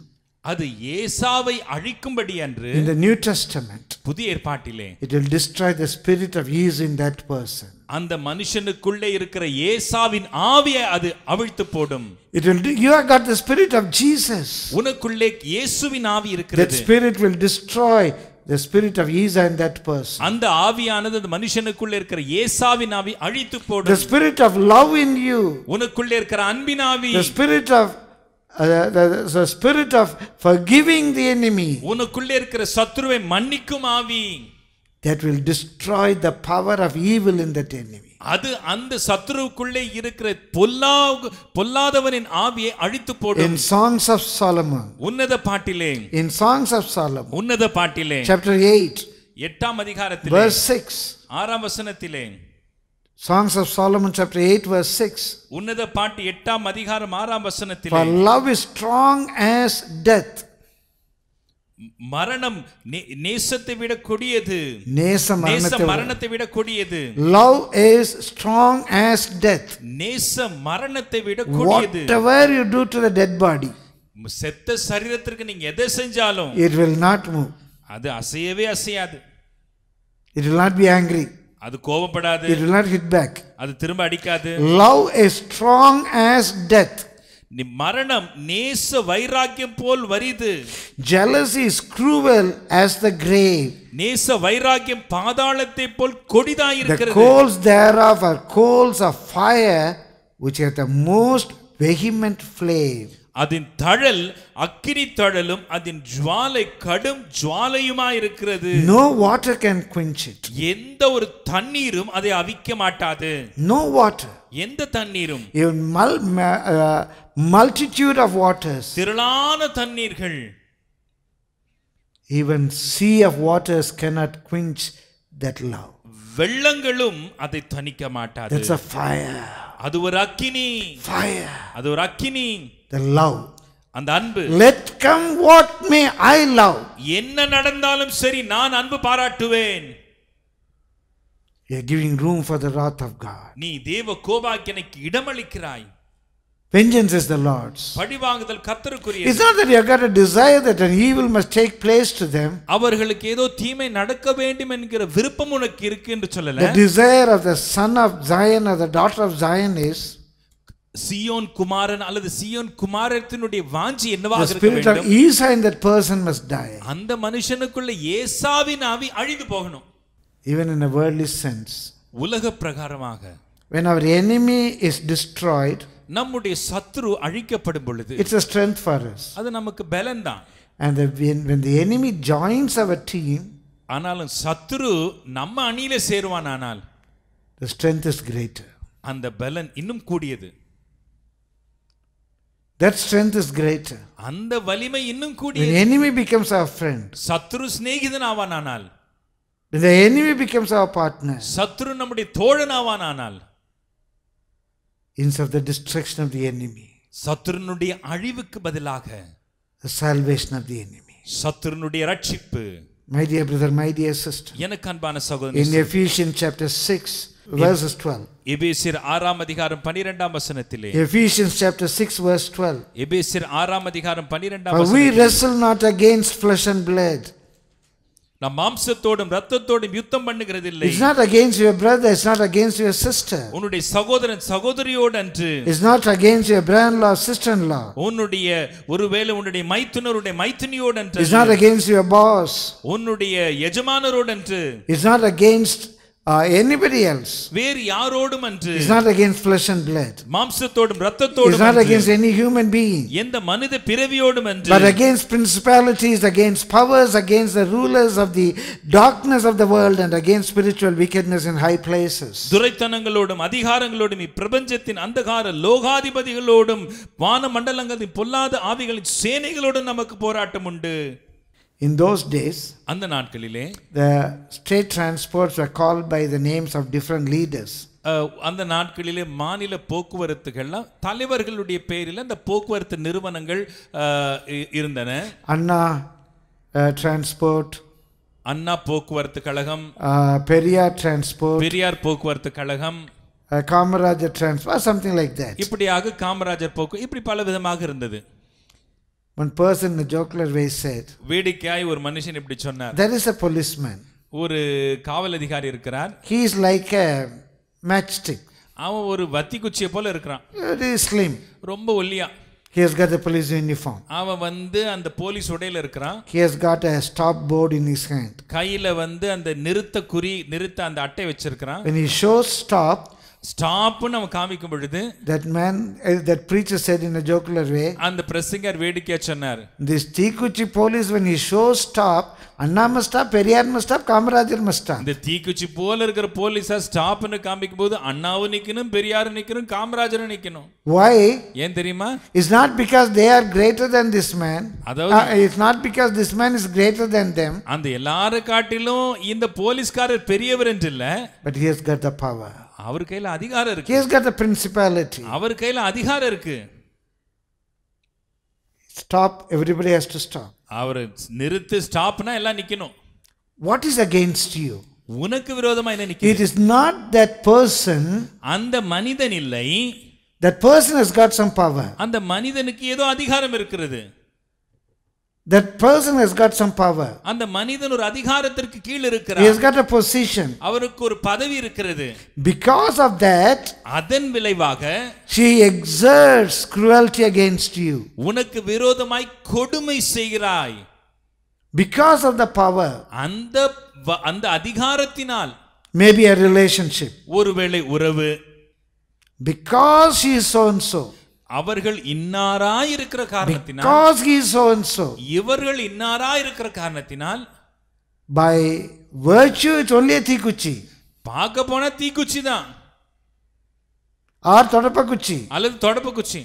அது ஏசாவை அழிக்கும்படி in the new testament புதிய ஏற்பாட்டிலே it will destroy the spirit of ease in that person அந்த மனுஷனுக்குள்ளே இருக்கிற ஏசாவின் ஆவியை அது அவிழ்த்து போடும் it will you have got the spirit of jesus உனக்குள்ளே இயேசுவின் ஆவி இருக்கிறது that spirit will destroy the spirit of ease in that person. அந்த ஆவியானது அந்த மனுஷனுக்குள்ள இருக்கிற ஏசாவின் ஆவி அழித்து போடும். The spirit of love in you. உனக்குள்ள இருக்கிற அன்பின் ஆவி. The spirit of spirit of forgiving the enemy உனக்குள்ளே இருக்கிற சத்ருவை மன்னிக்கும் ஆவி that will destroy the power of evil in that enemy. அது அந்த சத்ருவுக்குள்ளே இருக்கிற பொல்லா பொல்லாதவனின் ஆவியை அழித்து போடும் in சாங்ஸ் of solomon உன்னத பாட்டிலே in சாங்ஸ் of solomon உன்னத பாட்டிலே chapter 8 எட்டாம் அதிகாரத்திலே verse 6 ஆறாம் வசனத்திலே Songs of Solomon chapter 8 verse 6. உன்னத பாட்டு 8ஆம் அதிகாரம் 6ஆம் வசனத்திலே For love is strong as death. மரணம் நேசத்தை விட கொடியது நேசம் மரணத்தை விட கொடியது love is strong as death நேசம் மரணத்தை விட கொடியது what ever you do to the dead body செத்த சரீரத்திற்கு நீங்க எதை செஞ்சாலும் இட் வில் நாட் மூவ் அது அசையவே அசையாது it will not be angry அது கோபப்படாது it will not hit அது திரும்ப அடிக்காது love is strong as death நீ மரணம் நேச வைராக்கியம் போல் வரிது jealousy is cruel as the grave நேச வைராக்கியம் பாதாளத்தை போல் கொடிதாய் இருக்கிறது the coals thereof are coals of fire which are the most vehement flame அதன் தழல் அக்கினி தழலும் அதன் ஜுவாலை கடும் ஜுவாலையுமா இருக்கிறது no water can quench it எந்த ஒரு தண்ணீரும் அதை அவிக்க மாட்டாது நோ வாட்டர் எந்த தண்ணீரும் மல்டிடியூட் ஆஃப் வாட்டர்ஸ் திரளான தண்ணீர்கள் even sea of waters cannot quench that love வெள்ளங்களும் அதை தணிக்க மாட்டாது அது ஒரு அக்கினி அது ஒரு அக்கினி the love அந்த அன்பு let come what may i love என்ன நடந்தாலும் சரி naan அன்பு பாராட்டுவேன் you are giving room for the wrath of god நீ தேவ கோபாக்கினைக்கு இடமளிக்கிறாய் Vengeance is the Lord's. பழிவாங்குதல் கர்த்தருக்குரியது. It's not that you have got a desire that an evil must take place to them. அவர்களுக்கு ஏதோ தீமை நடக்க வேண்டும் என்கிற விருப்பம் உனக்கு இருக்கு என்று சொல்லல. The desire of the son of Zion or the daughter of Zion is Zion குமாரன் அல்லது சியோன் குமாரத்தினுடைய வாஞ்சி என்னவாக இருக்க வேண்டும் Esau in that person must die அந்த மனுஷனுக்குள்ள ஏசாவின் ஆவி அழிந்து போகணும் even in a worldly sense உலக பிரகாரமாக when our enemy is destroyed நம்முடைய சத்ரு அழிக்கப்படும் பொழுது it's a strength for us அது நமக்கு பலம் தான் and the, when, when the enemy joins our team ஆனாலும் சத்ரு நம்ம அணியில சேருவான் ஆனால் the strength is greater அந்த பலன் இன்னும் கூடியது That strength is greater. அந்த வலிமை இன்னும் கூடிய the enemy becomes our friend. சத்ரு சிநேகிதன் ஆவானானால் the enemy becomes our partner. சத்ரு நம்முடைய தோழன் ஆவானானால் Instead of the destruction of the enemy. சத்ருனுடைய அழிவுக்கு பதிலாக the salvation of the enemy. சத்ருனுடைய ரட்சிப்பு My dear brother, my dear sister. எனக்கு அன்பான சகோதரன் In Ephesians chapter 6 Verses 12. Ebesir Aram Adhikaram Paniranda Masanathile. Ephesians chapter 6 verse 12. Ebesir Aram Adhikaram Paniranda Masanathile. For we wrestle not against flesh and blood. It's not against your brother, it's not against your sister. It's not against your brother-in-law, sister-in-law. It's not against your boss. It's not against uh, anybody else. வேறு It's not against flesh and blood. மாம்சத்தோடும் It's not against any human being. But against principalities, against powers, against the rulers of the darkness of the world, and against spiritual wickedness in high places. துரைத்தனங்களோடும் அதிகாரங்களோடும் இப்பிரபஞ்சத்தின் அந்தகார லோகாதிபதிகளோடும் வான மண்டலங்களின் பொல்லாத ஆவிகளின் சேனைகளோடும் நமக்கு போராட்டம் உண்டு In those days, அந்த நாட்களிலே the state transports were called by the names of different leaders. அந்த நாட்களிலே மாநில போக்குவரத்துகள்லாம் தலைவர்களுடைய பெயரில் அந்த போக்குவரத்து நிறுவனங்கள் இருந்தன அண்ணா டிரான்ஸ்போர்ட் அண்ணா போக்குவரத்து கழகம் பெரியார் டிரான்ஸ்போர்ட் பெரியார் போக்குவரத்து கழகம் Kamarajar transport something like that இப்படியாக காமராஜர் போக்கு இப்படி பல விதமாக இருந்தது One person in a jocular way said, வேடிக்கையாய் ஒரு மனுஷன் இப்படி சொன்னார் There is a policeman. ஒரு காவல் அதிகாரி இருக்கிறார் He is like a matchstick. அவன் ஒரு வத்தி குச்சியை போல இருக்கிறான் Very slim. ரொம்ப ஒல்லியா He has got a police uniform. அவன் வந்து அந்த போலீஸ் உடையில இருக்கிறான் He has got a stop board in his hand. கையில வந்து அந்த நிறுத்த குறி நிறுத்த அந்த அட்டை வச்சிருக்கிறான் When he shows stop, ஸ்டாப்னு அவன் காமிக்கும் பொழுது that man that preacher said in a jocular way அந்த பிரசங்கர் வேடிக்கையா சொன்னார் this தீக்குச்சி police when he shows stop Anna must stop Periyar must stop Kamarajar must stop இந்த தீக்குச்சி போல இருக்கிற போலீஸா ஸ்டாப்னு காமிக்கும் போது அண்ணாவும் நிக்கணும் பெரியாரும் நிக்கணும் காமராஜரும் நிக்கணும் why ஏன் தெரியுமா it's not because they are greater than this man அதாவது it's not because this man is greater than them அந்த எல்லார காட்டிலும் இந்த போலீஸ்காரர் பெரியவர் என்று இல்ல but he has got the power அவர் கையில் அதிகாரம் இருக்கு இஸ் காட் த பிரின்சிபாலிட்டி அவர் கையில் அதிகாரம் இருக்கு stop everybody has to stop அவர் நிறுத்து ஸ்டாப்னா எல்லாம் நிக்கணும் வாட் இஸ் அகைன்ஸ்ட் யூ உனக்கு விரோதமா என்ன நிக்கு it is not that person அந்த மனிதன் இல்லை that person has got some power அந்த மனிதனுக்கு ஏதோ அதிகாரம் இருக்கிறது That person has got some power. அந்த மனிதன் ஒரு அதிகாரத்திற்கு கீழ் இருக்கிறார். He has got a position. அவருக்கு ஒரு பதவி இருக்கிறது. Because of that, அதன் விளைவாக she exerts cruelty against you. உனக்கு விரோதமாய் கொடுமை செய்கிறாய். Because of the power. அந்த அந்த அதிகாரத்தினால் Maybe a relationship. ஒருவேளை உறவு. Because she is so and so. அவர்கள் இன்னாரா இருக்கிற காரணத்தினால் because he is இவர்கள் இன்னாரா இருக்கிற காரணத்தினால் பை virtue சொல்லிய தீக்குச்சி பார்க்க போனா தீக்குச்சி தான் ஆர் தொடப்பக்குச்சி அல்லது தொடப்பக்குச்சி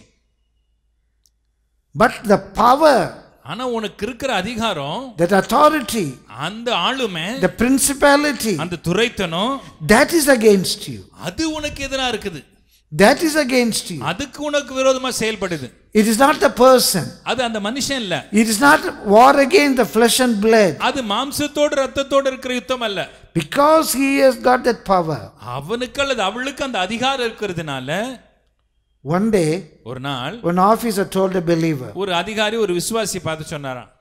பட் த பவர் ஆனா உனக்கு இருக்கிற அதிகாரம் தட் அத்தாரிட்டி அந்த ஆளுமே the பிரின்சிபாலிட்டி அந்த துரைத்தனம் that இஸ் against you அது உனக்கு எதிரா இருக்குது that is against you அதுக்கு உனக்கு விரோதமா செயல்படுது it is not the person அது அந்த மனுஷன் இல்ல it is not war against the flesh and blood அது மாம்சத்தோடு இரத்தத்தோடு இருக்கிற யுத்தம் அல்ல because he has got that power அவனுக்கு அல்லது அவளுக்கு அந்த அதிகாரம் இருக்கிறதுனால one day ஒரு நாள் one officer told a believer ஒரு அதிகாரி ஒரு விசுவாசி பார்த்து சொன்னாராம்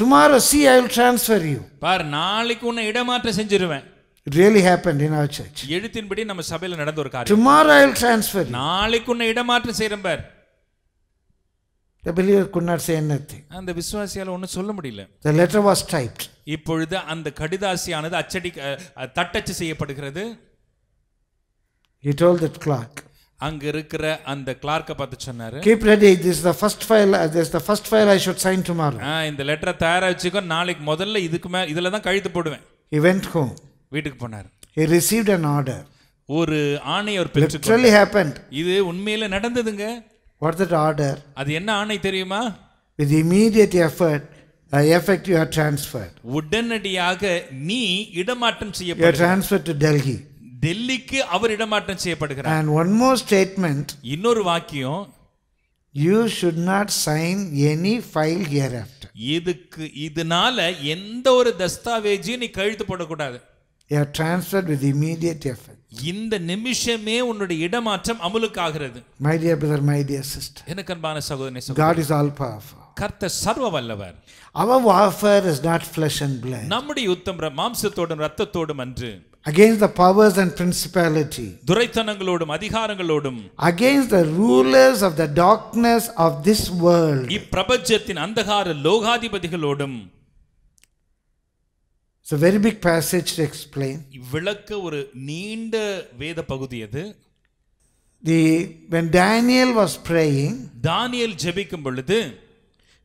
tomorrow see i will transfer you பார் நாளைக்கு உன்னை இடமாற்றம் செஞ்சிருவேன் really happen in our church எழுத்தின்படி நம்ம சபையில நடந்த ஒரு காரியம் டுமாரோ ஐ வில் ட்ரான்ஸ்ஃபர் நாளைக்கு உன்னை இடமாற்றம் செய்றேன் பார் The believer could not say anything. அந்த விசுவாசியால ஒன்றும் சொல்ல முடியல. The letter was typed. இப்பொழுது அந்த கடிதாசியானது அச்சடி தட்டச்சு செய்யப்படுகிறது. He told that clerk. அங்க இருக்கிற அந்த கிளார்க்க பார்த்து சொன்னாரு keep ready this the first file this the first file I should sign tomorrow இந்த லெட்டரை தயாரா வச்சுக்கோ நாளைக்கு முதல்ல இதுக்கு மேல இதுல தான் கழுத்து போடுவேன் he went வீட்டுக்கு போனார் he received an order ஒரு ஆணை அவர் literally happened இது உண்மையில நடந்ததுங்க what தட் ஆர்டர் அது என்ன ஆணை தெரியுமா with immediate effort effect you are transferred உடனடியாக நீ இடமாற்றம் செய்யப்படுகிறாய் you are transferred டெல்லிக்கு அவர் இடமாற்றம் செய்யப்படுகிறார் அண்ட் ஒன் more ஸ்டேட்மெண்ட் இன்னொரு வாக்கியம் you should not sign any file here after இதுக்கு இதனால எந்த ஒரு தஸ்தாவேஜையும் நீ கழுத்து போடக்கூடாது They are transferred with immediate effect இந்த நிமிஷமே உன்னுடைய இடமாற்றம் அமுலுக்காகிறது my dear brother my dear sister எனக்கு அன்பான சகோதரனே god is all powerful கர்த்தர் சர்வ our warfare is not flesh and blood நம்முடைய யுத்தம் மாம்சத்தோடும் இரத்தத்தோடும் அன்று against the powers and principality துரைத்தனங்களோடும் அதிகாரங்களோடும் against the rulers of the darkness of this world இப்பிரபஞ்சத்தின் அந்தகார லோகாதிபதிகளோடும் It's a very big passage to explain. விளக்க ஒரு நீண்ட வேத பகுதி அது The when Daniel was praying, Daniel ஜெபிக்கும் பொழுது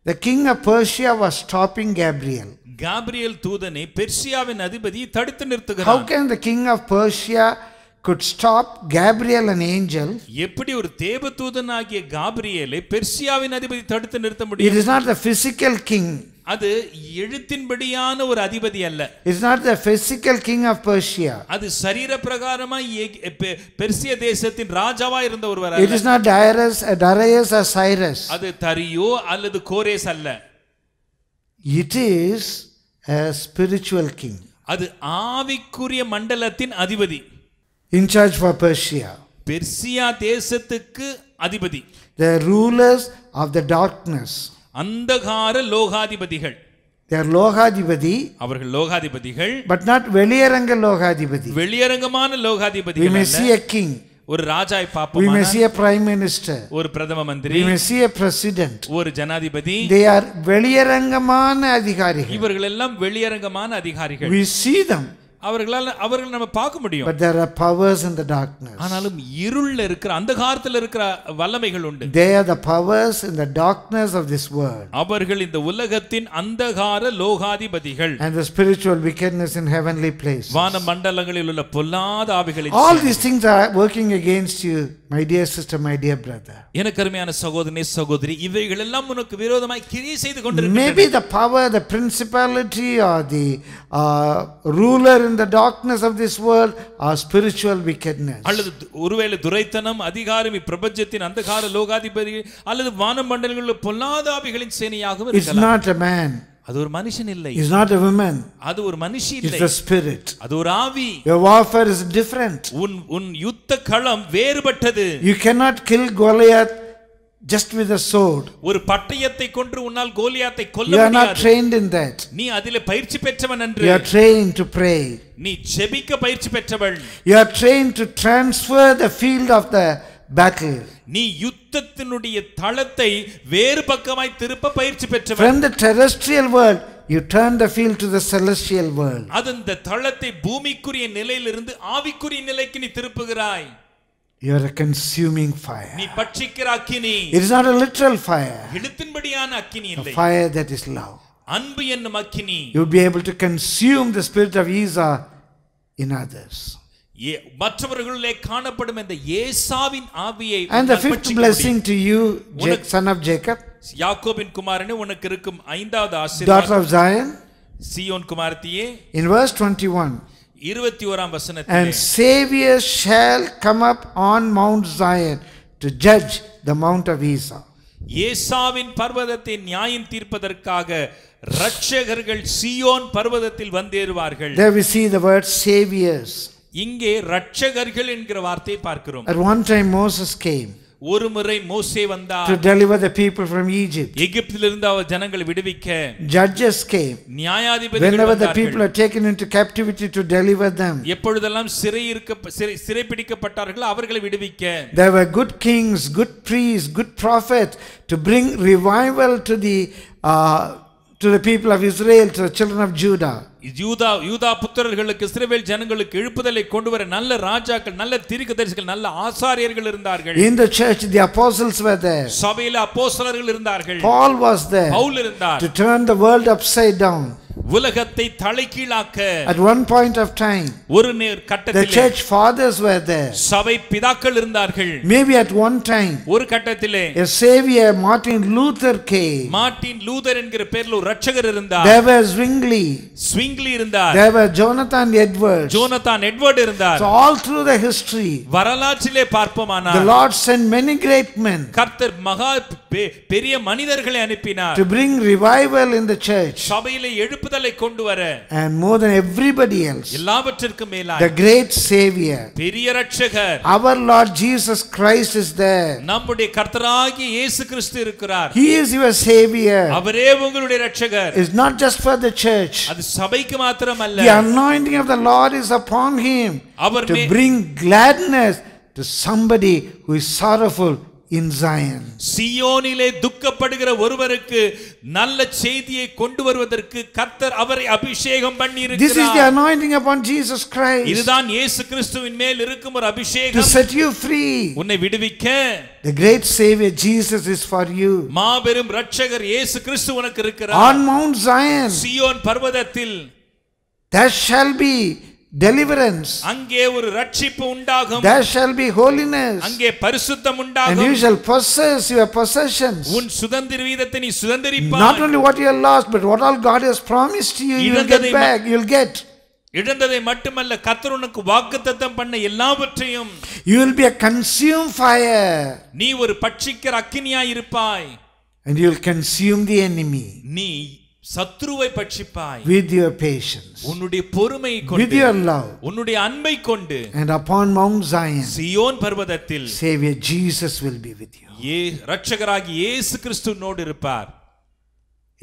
the king of Persia was stopping Gabriel. Gabriel தூதனை பெர்சியாவின் அதிபதி தடுத்து How can the king of Persia could stop Gabriel an angel? எப்படி ஒரு தேவதூதனாகிய காபிரியேலை பெர்சியாவின் அதிபதி தடுத்து நிறுத்த It is not the physical king அது எழுத்தின்படியான ஒரு அதிபதி அல்ல it's not the physical king of Persia அது சரீர பிரகாரமா பெர்சிய தேசத்தின் ராஜாவா இருந்த ஒருவர் it is not Darius Darius or Cyrus அது தரியோ அல்லது கோரேஸ் அல்ல it is a spiritual king அது ஆவிக்குரிய மண்டலத்தின் அதிபதி இன்சார்ஜ் ஃபார் பெர்ஷியா பெர்சியா தேசத்துக்கு அதிபதி the rulers of the darkness அந்தகார லோகாதிபதிகள் தேர் லோகாதிபதி அவர்கள் லோகாதிபதிகள் பட் நாட் வெளியரங்க லோகாதிபதி வெளியரங்கமான லோகாதிபதி we may see a king ஒரு ராஜாய் பாப்போம் we may see a prime minister ஒரு பிரதம மந்திரி we may see a president ஒரு ஜனாதிபதி they are வெளியரங்கமான அதிகாரிகள் இவர்கள் எல்லாம் வெளியரங்கமான அதிகாரிகள் we see them அவர்களால் அவர்கள் நம்ம பார்க்க முடியும் but there are powers in the darkness ஆனாலும் இருள்ல இருக்கிற அந்தகாரத்துல இருக்கிற வல்லமைகள் உண்டு they are the powers in the darkness of this world அவர்கள் இந்த உலகத்தின் அந்தகார லோகாதிபதிகள் and the spiritual wickedness in heavenly places வான மண்டலங்களில் உள்ள பொல்லாத ஆவிகளை all these things are working against you my dear sister my dear brother எனக்கு அருமையான சகோதரனே சகோதரி இவைகள் எல்லாம் உனக்கு விரோதமாய் கிரியை செய்து கொண்டிருக்கிறது maybe the power the principality or the uh, ruler in and the darkness of this world are spiritual wickedness அல்லது ஒருவேளை துரைத்தனம் அதிகாரம் இப்பிரபஞ்சத்தின் அந்தகார லோகாதிபதி அல்லது வானமண்டலங்களில் பொல்லாத ஆவிகளின் சேனையாகவும் இருக்கலாம் it's not a man அது ஒரு மனுஷன் இல்லை இஸ் நாட் எ வுமன் அது ஒரு மனுஷன் இல்லை இஸ் எ ஸ்பிரிட் அது ஒரு ஆவி யுவர் வார்ஃபேர் இஸ் டிஃபரண்ட் உன் உன் யுத்த களம் வேறுபட்டது you cannot kill kill just with a sword ஒரு பட்டயத்தை கொன்று உன்னால் கோலியாத்தை கொல்ல முடியாது you are not trained in that நீ அதிலே பயிற்சி பெற்றவன் என்று you are trained to pray நீ ஜெபிக்க பயிற்சி பெற்றவள் you are trained to transfer the field of the battle நீ யுத்தத்தினுடைய தளத்தை வேறு பக்கமாய் திருப்ப பயிற்சி பெற்றவன் from the terrestrial world you turn the field to the celestial world அது தளத்தை பூமிக்குரிய நிலையிலிருந்து ஆவிக்குரிய நிலைக்கு நீ திருப்புகிறாய் You are a consuming fire. It is not a literal fire. A fire that is love. You will be able to consume the spirit of Isa in others. And the fifth blessing to you, son of Jacob. Daughter of Zion. In verse 21. இருபத்தி ஓராம் வசனத்தில் and savior shall come up on mount zion to judge the mount of isa ஏசாவின் பர்வதத்தை நியாயம் தீர்ப்பதற்காக இரட்சகர்கள் Zion பர்வதத்தில் வந்தேறுவார்கள் there we see the word saviors இங்கே இரட்சகர்கள் என்கிற வார்த்தையை பார்க்கிறோம் at one time moses came ஒரு முறை மோசே வந்தார் to deliver the people from Egypt எகிப்திலிருந்து அவர் ஜனங்களை விடுவிக்க judges came நியாயாதிபதிகள் whenever the people are taken into captivity to deliver them எப்பொழுதெல்லாம் சிறை இருக்க சிறை பிடிக்கப்பட்டார்களோ அவர்களை விடுவிக்க there were good kings good priests good prophets to bring revival to the uh, to the people of Israel to the children of Judah யூதா யூதா புத்திரர்களுக்கு Israel ஜனங்களுக்கு எழுப்புதலை கொண்டு வர நல்ல ராஜாக்கள் நல்ல தீர்க்கதரிசிகள் நல்ல ஆசாரியர்கள் இருந்தார்கள் in the church the apostles were சபையில அப்போஸ்தலர்கள் இருந்தார்கள் paul வாஸ் there பவுல் இருந்தார் to turn the world upside down உலகத்தை தலைகீழாக்க at one point of time ஒரு நேர் கட்டத்தில் the church fathers were there சபை பிதாக்கள் இருந்தார்கள் maybe at one time ஒரு கட்டத்தில் a savior martin luther came martin luther என்கிற பேர்ல ஒரு இரட்சகர் இருந்தார் there was zwingli zwingli இருந்தார் there was jonathan edwards jonathan edward இருந்தார் so all through the history வரலாற்றிலே பார்ப்போமானால் the lord sent many great men கர்த்தர் மகா பெரிய மனிதர்களை அனுப்பினார் to bring revival in the church சபையிலே எழுப்ப கொண்டு வர and more than everybody else எல்லாவற்றிற்கும் the great savior பெரிய இரட்சகர் our lord jesus christ is there நம்முடைய கர்த்தராகிய இயேசு கிறிஸ்து இருக்கிறார் he is your savior அவரே உங்களுடைய இரட்சகர் is not just for the church அது சபைக்கு the anointing of the lord is upon him our to bring gladness to somebody who is sorrowful in Zion. சியோனிலே துக்கப்படுகிற ஒருவருக்கு நல்ல செய்தியை கொண்டு வருவதற்கு கர்த்தர் அவரை அபிஷேகம் பண்ணி இருக்கிறார். This is the anointing upon Jesus Christ. இதுதான் இயேசு கிறிஸ்துவின் மேல் இருக்கும் ஒரு அபிஷேகம். To set you free. உன்னை விடுவிக்க The great savior Jesus is for you. மாபெரும் இரட்சகர் இயேசு கிறிஸ்து உனக்கு இருக்கிறார். On Mount Zion. சியோன் பர்வதத்தில் there shall be deliverance there shall be holiness and you shall possess your possessions not only what you have lost but what all god has promised you you will get back you'll get you will be a consumed fire and you will consume the enemy சத்ருவை பட்சிப்பாய் with your patience உன்னுடைய பொறுமை கொண்டு with your love உன்னுடைய அன்பை கொண்டு and upon mount zion Zion பர்வதத்தில் savior jesus will be with you ஏ இரட்சகராகி இயேசு கிறிஸ்துவோடு இருப்பார்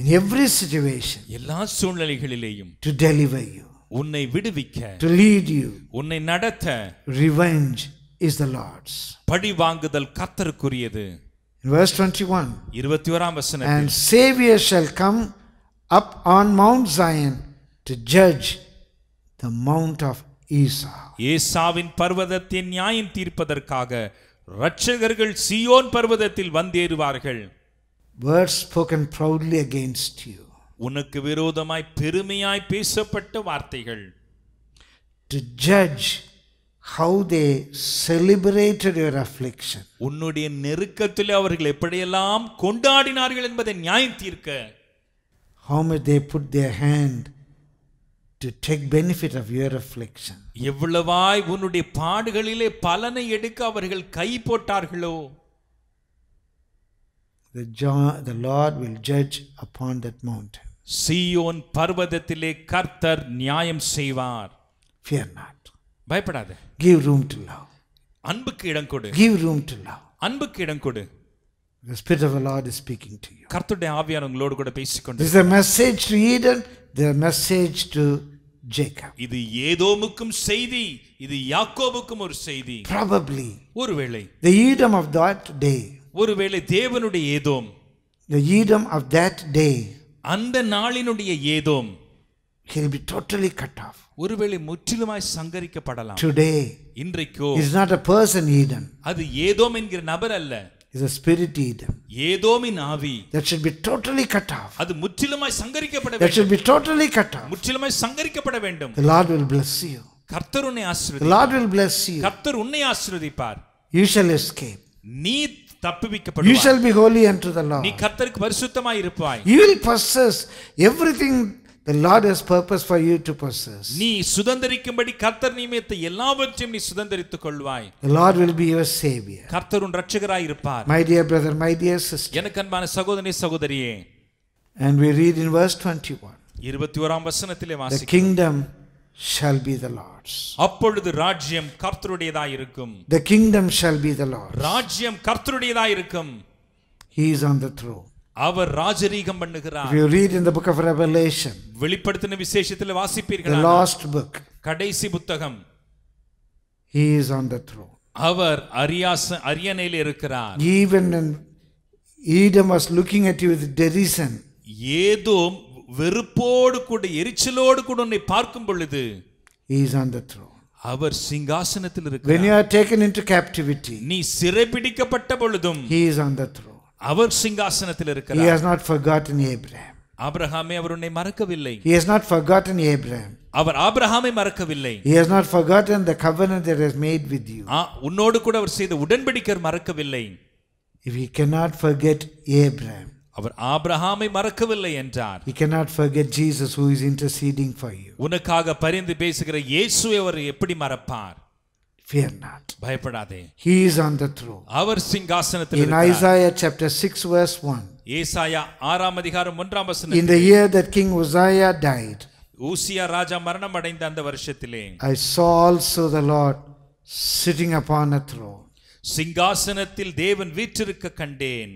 in every situation எல்லா சூழ்நிலைகளிலேயும் to deliver you உன்னை விடுவிக்க to lead you உன்னை நடத்த revenge is the lord's பழி வாங்குதல் கர்த்தருக்குரியது verse 21 21ஆம் வசனத்தில் and savior shall come up on Mount Zion to judge the mount of Esau. ஏசாவின் பர்வதத்தின் நியாயம் தீர்ப்பதற்காக ரட்சகர்கள் சியோன் பர்வதத்தில் வந்தேறுவார்கள். Words spoken proudly against you. உனக்கு விரோதமாய் பெருமையாய் பேசப்பட்ட வார்த்தைகள். To judge how they celebrated your affliction. உன்னுடைய நெருக்கத்தில் அவர்கள் எப்படியெல்லாம் கொண்டாடினார்கள் என்பதை நியாயம் தீர்க்க how much they put their hand to take benefit of your affliction. எவ்வளவாய் உன்னுடைய பாடுகளிலே பலனை எடுக்க அவர்கள் கை போட்டார்களோ The, the Lord will judge upon that mountain. on பர்வதத்திலே கர்த்தர் நியாயம் செய்வார் fear not பயப்படாத give room to love அன்புக்கு இடம் கொடு give room to love அன்புக்கு இடம் கொடு the Spirit of the Lord is speaking to you. This is a message to Eden, the message to Jacob. இது ஏதோமுக்கும் செய்தி இது யாக்கோபுக்கும் ஒரு செய்தி. Probably. ஒருவேளை the Edom of that day. ஒருவேளை தேவனுடைய Edom the Edom of that day. அந்த நாளினுடைய Edom he'll be totally cut off. ஒருவேளை முற்றிலுமாய் சங்கரிக்கப்படலாம். Today இன்றைக்கோ is not a person Eden. அது ஏதோம் என்கிற நபர் அல்ல. Is a spirit deed that should be totally cut off that should be totally cut off the lord will bless you the lord will bless you you shall escape you shall be holy unto the lord you will possess everything the Lord has purpose for you to possess. நீ சுதந்தரிக்கும்படி கர்த்தர் நிமித்த எல்லாவற்றையும் நீ சுதந்தரித்துக் கொள்வாய். The Lord will be your savior. கர்த்தர் உன் இரட்சகராய் இருப்பார். My dear brother, my dear sister. எனக்கு அன்பான சகோதரனே சகோதரியே. And we read in verse 21. 21ஆம் வசனத்திலே வாசிக்கிறோம். The kingdom shall be the Lord's. அப்பொழுது ராஜ்யம் கர்த்தருடையதாய் இருக்கும். The kingdom shall be the Lord's. ராஜ்யம் கர்த்தருடையதாய் இருக்கும். He is on the throne. அவர் ராஜரீகம் பண்ணுகிறார் if you read in the book of revelation வெளிப்படுத்தின விசேஷத்தில் வாசிப்பீர்கள் the last book கடைசி புத்தகம் he is on the throne அவர் அரியாச அரியணையில் இருக்கிறார் even in Edom was looking at you with derision ஏதோ வெறுப்போடு கூட எரிச்சலோடு கூட உன்னை பார்க்கும் பொழுது he is on the throne அவர் சிங்காசனத்தில் இருக்கிறார் when you are taken into captivity நீ சிறைபிடிக்கப்பட்ட பொழுதும் he is on the throne அவர் சிங்காசனத்தில் இருக்கிறார் he has not forgotten abraham ஆபிரகாமே அவர் உன்னை மறக்கவில்லை he has not forgotten abraham அவர் ஆபிரகாமை மறக்கவில்லை he has not forgotten the covenant that has made with you உன்னோடு கூட அவர் செய்த உடன்படிக்கை மறக்கவில்லை if he cannot forget abraham அவர் ஆபிரகாமை மறக்கவில்லை என்றார் he cannot forget jesus who is interceding for you உனக்காக பரிந்து பேசுகிற இயேசுவை அவர் எப்படி மறப்பார் fear not. He is on the throne. In Isaiah chapter 6 verse 1. In the year that King Uzziah died. I saw also the Lord sitting upon a throne. சிங்காசனத்தில் Devan வீற்றிருக்க Kandain.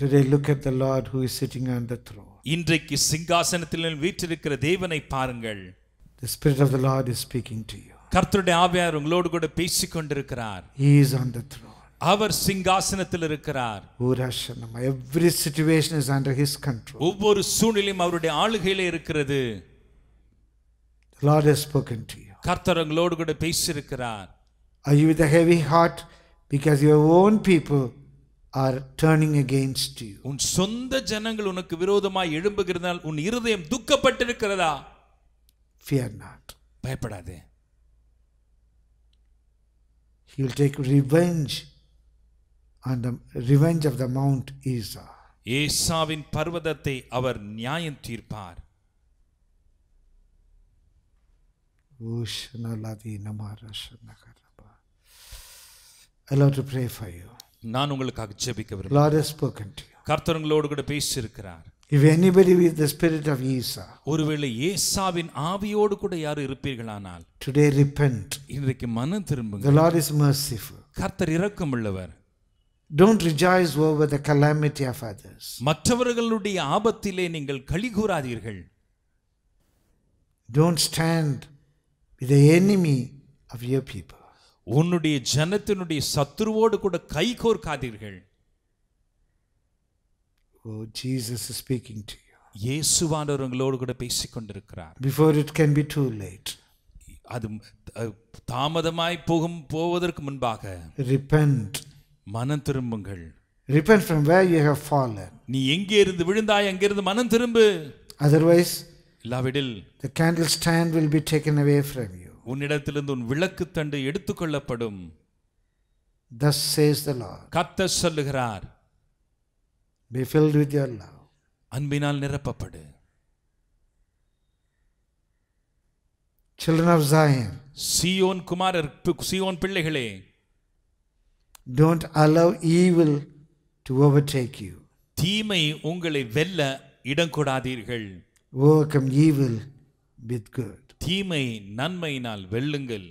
Today look at the Lord who is sitting on the throne. The Spirit of the Lord is speaking to you. கர்த்தருடைய ஆவியார் உங்களோடு கூட பேசிக் கொண்டிருக்கிறார் He is on the throne. அவர் சிங்காசனத்தில் இருக்கிறார் ஊராசனம் every situation is under his control ஒவ்வொரு சூழ்நிலையும் அவருடைய ஆளுகையில இருக்கிறது Lord has spoken to you கர்த்தர் உங்களோடு கூட பேசியிருக்கிறார் I you with heavy heart because your own people are turning against you உன் சொந்த ஜனங்கள் உனக்கு விரோதமாக எழும்புகிறதால் உன் இருதயம் துக்கப்பட்டிருக்கிறதா fear not பயப்படாதே he will take revenge on the revenge of the mount Isa. ஏசாவின் பர்வதத்தை அவர் நியாயம் தீர்ப்பார் நான் உங்களுக்காக ஜெபிக்க விரும்புகிறேன் கர்த்தர் உங்களோடு கூட பேசியிருக்கிறார் If anybody with the spirit of Esau. ஒருவேளை ஏசாவின் ஆவியோடு கூட யாரும் இருப்பீர்களானால் today repent. இன்றைக்கு மனம் திரும்புங்க. The Lord is merciful. கர்த்தர் இரக்கம் உள்ளவர். Don't rejoice over the calamity of others. மற்றவர்களுடைய ஆபத்திலே நீங்கள் களி கூறாதீர்கள். Don't stand with the enemy of your people. உன்னுடைய ஜனத்தினுடைய சத்துருவோடு கூட கை கோர்க்காதீர்கள் Oh, Jesus is speaking to you. இயேசுவானவர் உங்களோடு கூட பேசிக்கொண்டிருக்கிறார் Before it can be too late. அது தாமதமாய் போகும் போவதற்கு முன்பாக Repent. மனம் திரும்புங்கள் Repent from where you have fallen. நீ எங்கே இருந்து விழுந்தாய் அங்கிருந்து மனம் திரும்பு. Otherwise இல்லாவிடில் the candle stand will be taken away from you. உன்னிடத்திலிருந்து உன் விளக்கு தண்டு எடுத்துக்கொள்ளப்படும் Thus says the Lord. கர்த்தர் சொல்லுகிறார் Be filled with your love. Anbinal nirappappadu. Children of Zion. See on Kumar Sion kumarar, on pillegale. Don't allow evil to overtake you. Thimai ungale vella idankudadirgal. Overcome evil with good. Thimai nanmainal vellungal.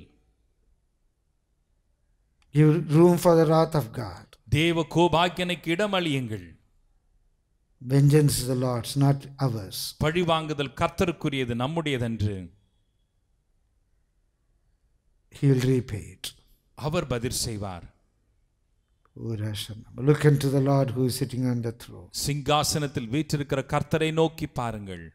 Give room for the wrath of God. Deva kobakyanai kidamaliyengal. Vengeance is the Lord's, not ours. பழி வாங்குதல் கர்த்தருக்குரியது நம்முடையதன்று He will repay it. அவர் பதில் செய்வார் oh, Look unto the Lord who is sitting on the throne. சிங்காசனத்தில் வீற்றிருக்கிற கர்த்தரை நோக்கி பாருங்கள்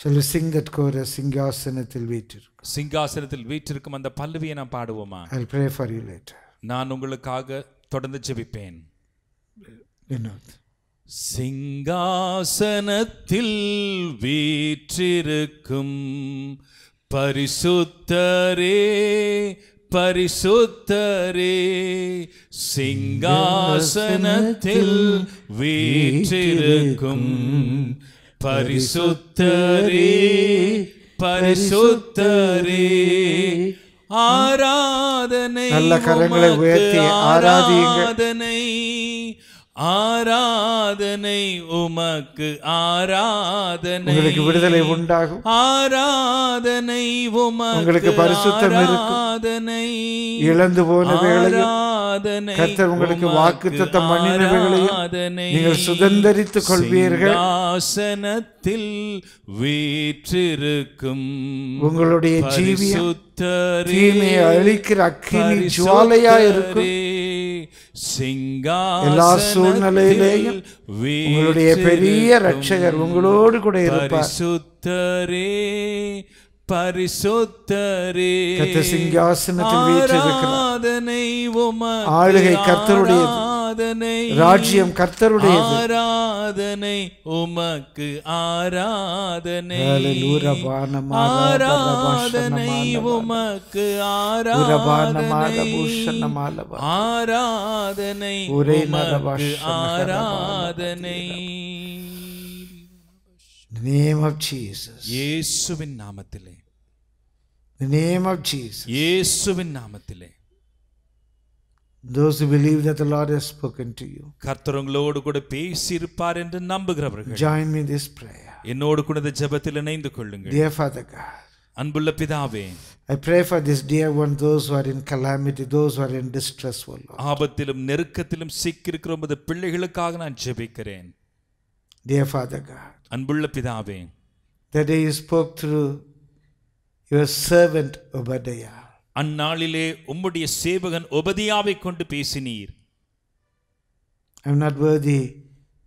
Shall we sing that chorus, சிங்காசனத்தில் வீற்றிருக்கும் சிங்காசனத்தில் வீற்றிருக்கும் அந்த பல்லவியை நான் பாடுவோமா I'll pray for you later. நான் உங்களுக்காக தொடர்ந்து ஜெபிப்பேன் வினோத் சிங்காசனத்தில் வீற்றிருக்கும் பரிசுத்தரே பரிசுத்தரே சிங்காசனத்தில் வீற்றிருக்கும் பரிசுத்தரே பரிசுத்தரே ஆராதனை நல்ல கரங்களை உயர்த்தி ஆராதனை ஆராதனை உமக்கு ஆராதனை உங்களுக்கு விடுதலை உண்டாகும் ஆராதனை உமக்கு உங்களுக்கு பரிசுத்தம் இருக்கும் ஆராதனை இழந்து போன வேளையில் ஆராதனை கர்த்தர் உங்களுக்கு வாக்குத்தத்தம் ஆராதனை நீங்கள் சுதந்திரித்துக் கொள்வீர்கள் ஆசனத்தில் வீற்றிருக்கும் உங்களுடைய ஜீவியம் தீமையை அழிக்கிற அக்கினி ஜுவாலையா இருக்கும் எல்லா சூழ்நிலையிலேயும் உங்களுடைய பெரிய ரட்சகர் உங்களோடு கூட இருப்பார் சுத்தரே பரிசுத்தரே கர்த்தர் சிங்காசனத்தில் வீற்றிருக்கிறார் ஆளுகை கர்த்தருடையது ஆராதனை ராஜ்யம் கர்த்தருடைய ஆராதனை உமக்கு ஆராதனை ஆராதனை உமக்கு ஆராதனை ஆராதனை ஒரே ஆராதனை நேம் ஆஃப் ஜீசஸ் இயேசுவின் நாமத்திலே நேம் ஆஃப் ஜீசஸ் இயேசுவின் நாமத்திலே those who believe that the Lord has spoken to you. join me in this prayer. Dear Father God. I pray for this dear one those who are in calamity those who are in distress O Lord. ஆபத்திலும் நெருக்கத்திலும் சிக்கியிருக்கிற உமது Dear Father God. That day you spoke through your servant Obadiah. அந்நாளிலே உம்முடைய சேவகன் உபதியாவை கொண்டு பேசினீர் I not worthy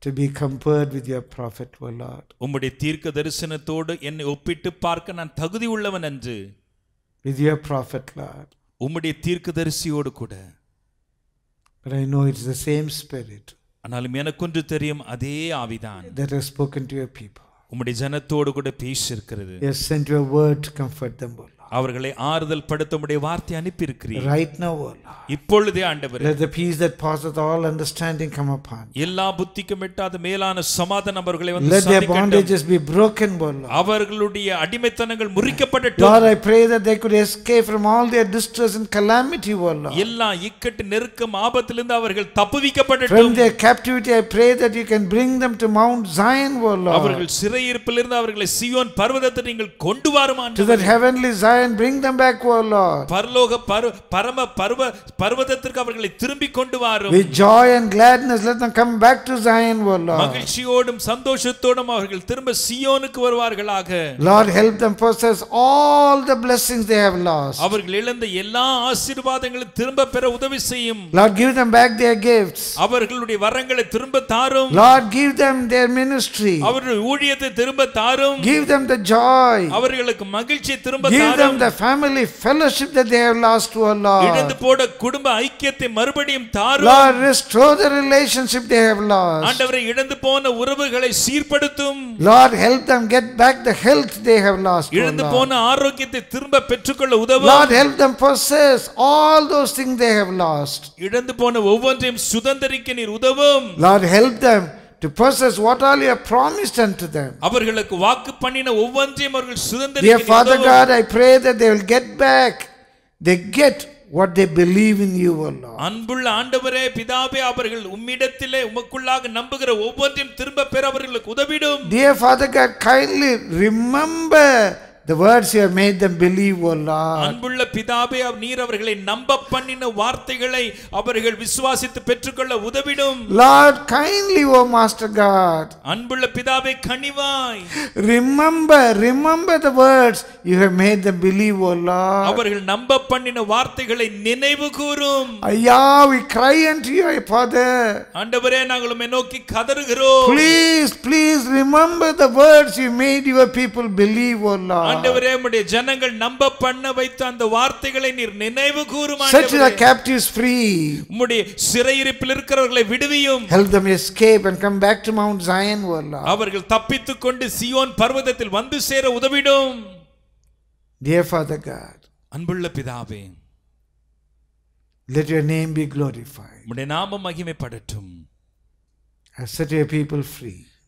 to be compared with your prophet O Lord உம்முடைய தீர்க்க தரிசனத்தோடு என்னை ஒப்பிட்டு பார்க்க நான் தகுதி உள்ளவன் என்று வித் யுவர் ப்ராஃபிட் லார்ட் உம்முடைய தீர்க்க தரிசியோடு கூட but I know it's the same spirit ஆனாலும் எனக்கொன்று தெரியும் அதே ஆவிதான் that has spoken to your people உம்முடைய ஜனத்தோடு கூட பேசியிருக்கிறது as sent your word comfort them அவர்களை ஆறுதல் படுத்தும்படி வார்த்தை அனுப்பி இருக்கிறீர்கள் ரைட் நவ எல்லா புத்திக்கும் எட்டாத மேலான சமாதான அவர்களை வந்து அவர்களுடைய அடிமைத்தனங்கள் முறிக்கப்படட்டும் லார்ட் எல்லா இக்கட்டு நெருக்கம் ஆபத்திலிருந்து அவர்கள் தப்புவிக்கப்படட்டும் from their captivity i pray that you அவர்கள் சிறையிருப்பிலிருந்து அவர்களை சியோன் பர்வதத்தை நீங்கள் கொண்டு வாருமா try and bring them back, O Lord. பரலோக பரம பர்வ பர்வதத்திற்கு அவர்களை திரும்பி கொண்டு வாரும். With joy and gladness let them come back to Zion, O Lord. மகிழ்ச்சியோடும் சந்தோஷத்தோடும் அவர்கள் திரும்ப சியோனுக்கு வருவார்களாக. Lord help them possess all the blessings they have lost. அவர்கள் இழந்த எல்லா ஆசீர்வாதங்களும் திரும்ப பெற உதவி செய்யும். Lord give them back their gifts. அவர்களுடைய வரங்களை திரும்ப தாரும். Lord give them their ministry. அவருடைய ஊழியத்தை திரும்ப தாரும். Give them the joy. அவர்களுக்கு மகிழ்ச்சி திரும்ப தாரும். them the family fellowship that they have lost to Allah. Lord restore the relationship they have lost. Lord help them get back the health they have lost. Lord help them possess all those things they have lost. Lord help them to possess what all you have promised unto them. Dear Father God, I pray that they will get back. They get what they believe in you, O Lord. Anbulla andavare pidabe abargal ummidathile umakkullaga nambugira ovvathin thirumba peravargalukku udavidum. Dear Father God, kindly remember The words you have made them believe, O Lord. அன்புள்ள பிதாவே நீர் அவர்களை நம்ப பண்ணின வார்த்தைகளை அவர்கள் விசுவாசித்து பெற்றுக்கொள்ள உதவிடும். Lord kindly, O Master God. அன்புள்ள பிதாவே கனிவாய். Remember, remember the words you have made them believe, O Lord. அவர்கள் நம்ப பண்ணின வார்த்தைகளை நினைவு கூரும். ஐயா, we cry unto you, Father. ஆண்டவரே நாங்கள் உம்மை நோக்கி கதறுகிறோம். Please, please remember the words you made your people believe, O Lord. ஆண்டவரே ஜனங்கள் நம்ப பண்ண வைத்த அந்த வார்த்தைகளை நீர் நினைவு சிறையிருப்பில் இருக்கிறவர்களை விடுவியும் அவர்கள் தப்பித்துக் கொண்டு சியோன் பர்வதத்தில் வந்து சேர உதவிடும் அன்புள்ள பிதாவே let your name be glorified நாமம் மகிமைப்படட்டும்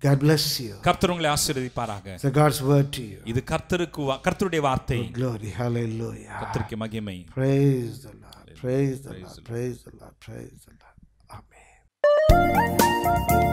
God bless you. கர்த்தர் உங்களை God's word to you. Oh, glory hallelujah. கர்த்தருக்கு மகிமை. Praise the Lord. Praise the Lord. Praise the Lord. Praise the Lord. Amen.